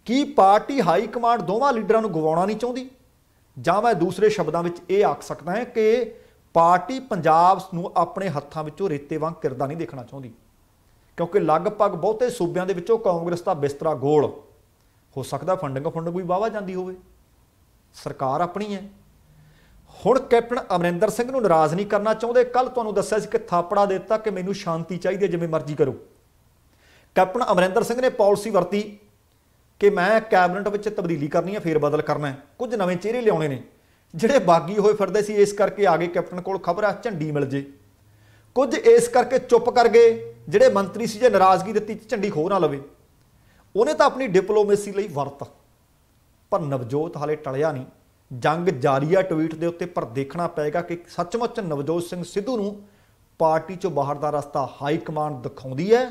S1: ਕੀ ਪਾਰਟੀ ਹਾਈ ਕਮਾਂਡ ਦੋਵਾਂ ਲੀਡਰਾਂ ਨੂੰ ਗਵਾਉਣਾ ਨਹੀਂ ਚਾਹੁੰਦੀ ਜਾਂ ਮੈਂ ਦੂਸਰੇ ਸ਼ਬਦਾਂ ਵਿੱਚ ਇਹ ਆਖ ਸਕਦਾ ਹਾਂ ਕਿ ਪਾਰਟੀ ਪੰਜਾਬ ਨੂੰ ਆਪਣੇ ਹੱਥਾਂ ਵਿੱਚੋਂ ਰੇਤੇ ਵਾਂਗ ਕਿਰਦਾ ਨਹੀਂ ਦੇਖਣਾ ਚਾਹੁੰਦੀ ਕਿਉਂਕਿ ਲਗਭਗ ਬਹੁਤੇ ਸੂਬਿਆਂ ਦੇ ਵਿੱਚੋਂ ਕਾਂਗਰਸ ਦਾ ਬਿਸਤਰਾ ਗੋਲ ਹੋ ਸਕਦਾ ਫੰਡਿੰਗ ਫੰਡਿੰਗ ਕੋਈ ਵਾਵਾ ਜਾਂਦੀ ਹੋਵੇ ਸਰਕਾਰ ਆਪਣੀ ਹੈ ਹੁਣ ਕੈਪਟਨ ਅਮਰਿੰਦਰ ਸਿੰਘ ਨੂੰ ਨਾਰਾਜ਼ ਨਹੀਂ ਕਰਨਾ ਚਾਹੁੰਦੇ ਕੱਲ ਤੁਹਾਨੂੰ ਦੱਸਿਆ ਸੀ ਕਿ ਥਾਪੜਾ ਦਿੱਤਾ ਕਿ ਮੈਨੂੰ ਸ਼ਾਂਤੀ ਚਾਹੀਦੀ ਹੈ ਜਿਵੇਂ ਮਰਜ਼ੀ ਕਰੋ ਕੈਪਟਨ ਅਮਰਿੰਦਰ ਸਿੰਘ ਨੇ ਪਾਲਿਸੀ ਵਰਤੀ ਕਿ ਮੈਂ ਕੈਬਨਿਟ ਵਿੱਚ ਤਬਦੀਲੀ ਕਰਨੀ ਹੈ ਫੇਰ ਬਦਲ ਕਰਨਾ ਹੈ ਕੁਝ ਨਵੇਂ ਚਿਹਰੇ ਲਿਆਉਣੇ ਨੇ ਜਿਹੜੇ ਬਾਗੀ ਹੋਏ ਫਿਰਦੇ ਸੀ ਇਸ ਕਰਕੇ ਆ ਗਏ ਕੈਪਟਨ ਕੋਲ ਖਬਰ ਆ ਝੰਡੀ ਮਿਲ ਜੇ ਕੁਝ ਇਸ ਕਰਕੇ ਚੁੱਪ ਕਰ ਗਏ ਜਿਹੜੇ ਮੰਤਰੀ ਸੀ ਜੇ ਨਾਰਾਜ਼ਗੀ ਦਿੱਤੀ ਝੰਡੀ ਖੋ ਨਾ ਲਵੇ ਉਹਨੇ ਤਾਂ ਆਪਣੀ ਡਿਪਲੋਮੇਸੀ ਲਈ ਵਰਤ ਪਰ ਨਵਜੋਤ ਹਾਲੇ ਟਲਿਆ ਨਹੀਂ ਜੰਗ ਜਾਰੀਆ ਟਵੀਟ ਦੇ ਉੱਤੇ ਪਰ ਦੇਖਣਾ ਪਏਗਾ ਕਿ ਸੱਚਮੁੱਚ ਨਵਜੋਤ ਸਿੰਘ ਸਿੱਧੂ ਨੂੰ ਪਾਰਟੀ ਚੋਂ ਬਾਹਰ ਦਾ ਰਸਤਾ ਹਾਈ ਕਮਾਂਡ ਦਿਖਾਉਂਦੀ ਹੈ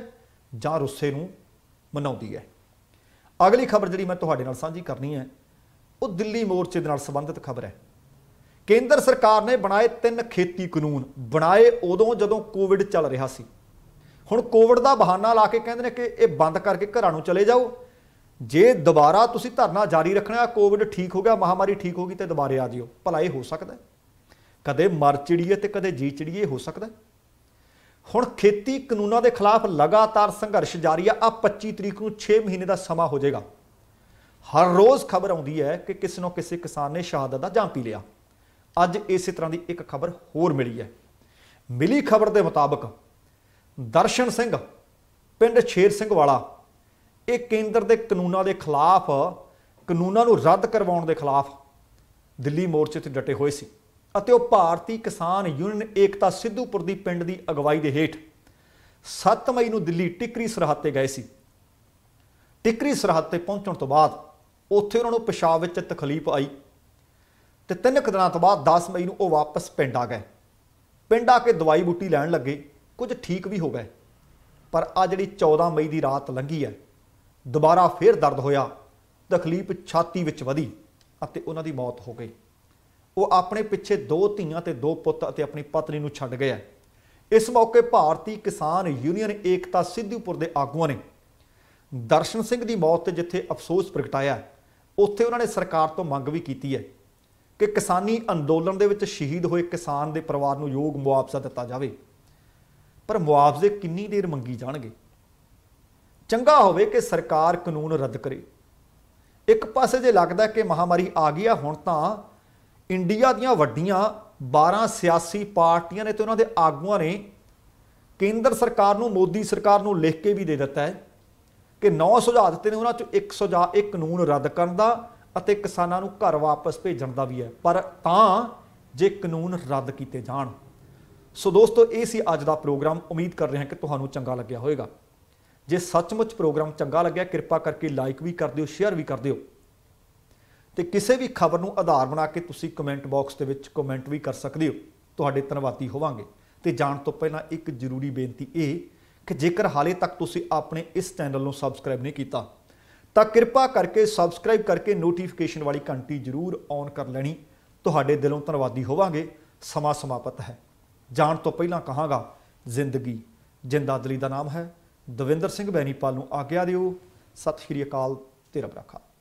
S1: ਜਾਂ ਰੁੱਸੇ ਨੂੰ ਮਨਾਉਂਦੀ ਹੈ ਅਗਲੀ ਖਬਰ ਜਿਹੜੀ ਮੈਂ ਤੁਹਾਡੇ ਨਾਲ ਸਾਂਝੀ ਕਰਨੀ ਹੈ ਉਹ ਦਿੱਲੀ ਮੋਰਚੇ ਦੇ ਨਾਲ ਸੰਬੰਧਿਤ ਖਬਰ ਹੈ ਕੇਂਦਰ ਸਰਕਾਰ ਨੇ ਬਣਾਏ ਤਿੰਨ ਖੇਤੀ ਕਾਨੂੰਨ ਬਣਾਏ ਉਦੋਂ ਜਦੋਂ ਕੋਵਿਡ ਚੱਲ ਰਿਹਾ ਸੀ ਹੁਣ ਕੋਵਿਡ ਦਾ ਬਹਾਨਾ ਲਾ ਕੇ ਕਹਿੰਦੇ ਨੇ ਕਿ ਇਹ ਬੰਦ ਕਰਕੇ ਘਰਾਂ ਨੂੰ ਚਲੇ ਜਾਓ ਜੇ ਦੁਬਾਰਾ ਤੁਸੀਂ ਧਰਨਾ ਜਾਰੀ ਰੱਖਣਾ ਕੋਵਿਡ ਠੀਕ ਹੋ ਗਿਆ ਮਹਾਮਾਰੀ ਠੀਕ ਹੋ ਗਈ ਤੇ ਦੁਬਾਰੇ ਆ ਜਿਓ ਭਲਾ ਇਹ ਹੋ ਸਕਦਾ ਕਦੇ ਮਰ ਚਿੜੀਏ ਤੇ ਕਦੇ ਜੀ ਚਿੜੀਏ ਹੋ ਸਕਦਾ ਹੁਣ ਖੇਤੀ ਕਾਨੂੰਨਾਂ ਦੇ ਖਿਲਾਫ ਲਗਾਤਾਰ ਸੰਘਰਸ਼ ਜਾਰੀ ਆ ਆ 25 ਤਰੀਕ ਨੂੰ 6 ਮਹੀਨੇ ਦਾ ਸਮਾਂ ਹੋ ਜਾਏਗਾ ਹਰ ਰੋਜ਼ ਖਬਰ ਆਉਂਦੀ ਹੈ ਕਿ ਕਿਸ ਨੂੰ ਕਿਸੇ ਕਿਸਾਨ ਨੇ ਸ਼ਹਾਦਤ ਦਾ ਜਾਂ ਪੀ ਲਿਆ ਅੱਜ ਇਸੇ ਤਰ੍ਹਾਂ ਦੀ ਇੱਕ ਖਬਰ ਹੋਰ ਮਿਲੀ ਹੈ ਮਿਲੀ ਖਬਰ ਦੇ ਮੁਤਾਬਕ ਦਰਸ਼ਨ ਸਿੰਘ ਪਿੰਡ ਛੇਰ ਸਿੰਘ ਵਾਲਾ ਇਹ ਕੇਂਦਰ ਦੇ ਕਾਨੂੰਨਾਂ ਦੇ ਖਿਲਾਫ ਕਾਨੂੰਨਾਂ ਨੂੰ ਰੱਦ ਕਰਵਾਉਣ ਦੇ ਖਿਲਾਫ ਦਿੱਲੀ ਮੋਰਚੇ ਤੇ ਡਟੇ ਹੋਏ ਸੀ ਅਤੇ ਉਹ ਭਾਰਤੀ ਕਿਸਾਨ ਯੂਨੀਅਨ ਏਕਤਾ ਸਿੱਧੂਪੁਰ ਦੀ ਪਿੰਡ ਦੀ ਅਗਵਾਈ ਦੇ ਹੇਠ 7 ਮਈ ਨੂੰ ਦਿੱਲੀ ਟਿਕਰੀ ਸਰਹੱਦ ਤੇ ਗਏ ਸੀ ਟਿਕਰੀ ਸਰਹੱਦ ਤੇ ਪਹੁੰਚਣ ਤੋਂ ਬਾਅਦ ਉੱਥੇ ਉਹਨਾਂ ਨੂੰ ਪਿਸ਼ਾਬ ਵਿੱਚ ਤਕਲੀਫ ਆਈ ਤੇ ਤਿੰਨ ਦਿਨਾਂ ਤੋਂ ਬਾਅਦ 10 ਮਈ ਨੂੰ ਉਹ ਵਾਪਸ ਪਿੰਡ ਆ ਗਏ ਪਿੰਡ ਆ ਕੇ ਦਵਾਈ ਬੂਟੀ ਲੈਣ ਲੱਗੇ ਕੁਝ ਠੀਕ ਵੀ ਹੋ ਗਏ ਪਰ ਆ ਜਿਹੜੀ 14 ਮਈ ਦੀ ਰਾਤ ਲੰਘੀ ਹੈ ਦੁਬਾਰਾ ਫੇਰ ਦਰਦ ਹੋਇਆ ਤਕਲੀਫ ਛਾਤੀ ਵਿੱਚ ਵਧੀ ਅਤੇ ਉਹਨਾਂ ਦੀ ਮੌਤ ਹੋ ਗਈ ਉਹ ਆਪਣੇ ਪਿੱਛੇ ਦੋ ਧੀਆਂ ਤੇ ਦੋ ਪੁੱਤ ਅਤੇ ਆਪਣੀ ਪਤਨੀ ਨੂੰ ਛੱਡ ਗਿਆ ਇਸ ਮੌਕੇ ਭਾਰਤੀ ਕਿਸਾਨ ਯੂਨੀਅਨ ਏਕਤਾ ਸਿੱਧੂਪੁਰ ਦੇ ਆਗੂਆਂ ਨੇ ਦਰਸ਼ਨ ਸਿੰਘ ਦੀ ਮੌਤ ਤੇ ਜਿੱਥੇ ਅਫਸੋਸ ਪ੍ਰਗਟਾਇਆ ਉੱਥੇ ਉਹਨਾਂ ਨੇ ਸਰਕਾਰ ਤੋਂ ਮੰਗ ਵੀ ਕੀਤੀ ਹੈ ਕਿ ਕਿਸਾਨੀ ਅੰਦੋਲਨ ਦੇ ਵਿੱਚ ਸ਼ਹੀਦ ਹੋਏ ਕਿਸਾਨ ਦੇ ਪਰਿਵਾਰ ਨੂੰ ਯੋਗ ਮੁਆਵਜ਼ਾ ਦਿੱਤਾ ਜਾਵੇ ਪਰ ਮੁਆਵਜ਼ੇ ਕਿੰਨੀ ਦੇਰ ਮੰਗੀ ਜਾਣਗੇ ਚੰਗਾ ਹੋਵੇ ਕਿ ਸਰਕਾਰ ਕਾਨੂੰਨ ਰੱਦ ਕਰੇ ਇੱਕ ਪਾਸੇ ਜੇ ਲੱਗਦਾ ਕਿ ਮਹਾਮਾਰੀ ਆ ਗਈ ਆ ਹੁਣ ਤਾਂ ਇੰਡੀਆ ਦੀਆਂ ਵੱਡੀਆਂ 12 ਸਿਆਸੀ ਪਾਰਟੀਆਂ ਨੇ ਤੇ ਉਹਨਾਂ ਦੇ ਆਗੂਆਂ ਨੇ ਕੇਂਦਰ ਸਰਕਾਰ ਨੂੰ ਮੋਦੀ ਸਰਕਾਰ ਨੂੰ ਲਿਖ ਕੇ ਵੀ ਦੇ ਦਿੱਤਾ ਹੈ ਕਿ 9 ਸੁਝਾਅ ਦਿੱਤੇ ਨੇ ਉਹਨਾਂ ਚੋਂ ਇੱਕ ਸੁਝਾਅ ਇੱਕ ਕਾਨੂੰਨ ਰੱਦ ਕਰਨ ਦਾ ਅਤੇ ਕਿਸਾਨਾਂ ਨੂੰ ਘਰ ਵਾਪਸ ਭੇਜਣ ਦਾ ਵੀ ਹੈ ਪਰ ਤਾਂ ਜੇ ਕਾਨੂੰਨ ਰੱਦ ਕੀਤੇ ਜਾਣ ਸੋ ਦੋਸਤੋ ਇਹ ਸੀ ਅੱਜ ਦਾ ਪ੍ਰੋਗਰਾਮ ਉਮੀਦ ਕਰ ਰਹੇ ਹਾਂ ਕਿ ਤੁਹਾਨੂੰ ਚੰਗਾ ਲੱਗਿਆ ਹੋਵੇਗਾ ਜੇ ਸੱਚਮੁੱਚ ਪ੍ਰੋਗਰਾਮ ਚੰਗਾ ਲੱਗਿਆ ਕਿਰਪਾ ਕਰਕੇ ਲਾਈਕ ਵੀ ਕਰ ਦਿਓ ਸ਼ੇਅਰ ਵੀ ਕਰ ਦਿਓ ਤੇ ਕਿਸੇ ਵੀ ਖਬਰ ਨੂੰ ਆਧਾਰ ਬਣਾ ਕੇ ਤੁਸੀਂ ਕਮੈਂਟ ਬਾਕਸ ਦੇ ਵਿੱਚ ਕਮੈਂਟ ਵੀ ਕਰ ਸਕਦੇ ਹੋ ਤੁਹਾਡੇ ਧੰਨਵਾਦੀ ਹੋਵਾਂਗੇ ਤੇ ਜਾਣ ਤੋਂ ਪਹਿਲਾਂ ਇੱਕ ਜ਼ਰੂਰੀ ਬੇਨਤੀ ਇਹ ਕਿ ਜੇਕਰ ਹਾਲੇ ਤੱਕ ਤੁਸੀਂ ਆਪਣੇ ਇਸ ਚੈਨਲ ਨੂੰ ਸਬਸਕ੍ਰਾਈਬ ਨਹੀਂ ਕੀਤਾ ਤਾਂ ਕਿਰਪਾ ਕਰਕੇ ਸਬਸਕ੍ਰਾਈਬ ਕਰਕੇ ਨੋਟੀਫਿਕੇਸ਼ਨ ਵਾਲੀ ਘੰਟੀ ਜ਼ਰੂਰ ਔਨ ਕਰ ਲੈਣੀ ਤੁਹਾਡੇ ਦਿਲੋਂ ਧੰਨਵਾਦੀ ਹੋਵਾਂਗੇ ਸਮਾਂ ਸਮਾਪਤ ਹੈ ਜਾਣ ਤੋਂ ਪਹਿਲਾਂ ਕਹਾਂਗਾ ਜ਼ਿੰਦਗੀ ਜਿੰਦਾਦਲੀ ਦਾ ਨਾਮ ਹੈ ਦਵਿੰਦਰ ਸਿੰਘ ਬੈਣੀਪਾਲ ਨੂੰ ਆਗਿਆ ਦਿਓ ਸਤਿ ਸ਼੍ਰੀ ਅਕਾਲ ਤੇ ਰੱਬ ਰਾਖਾ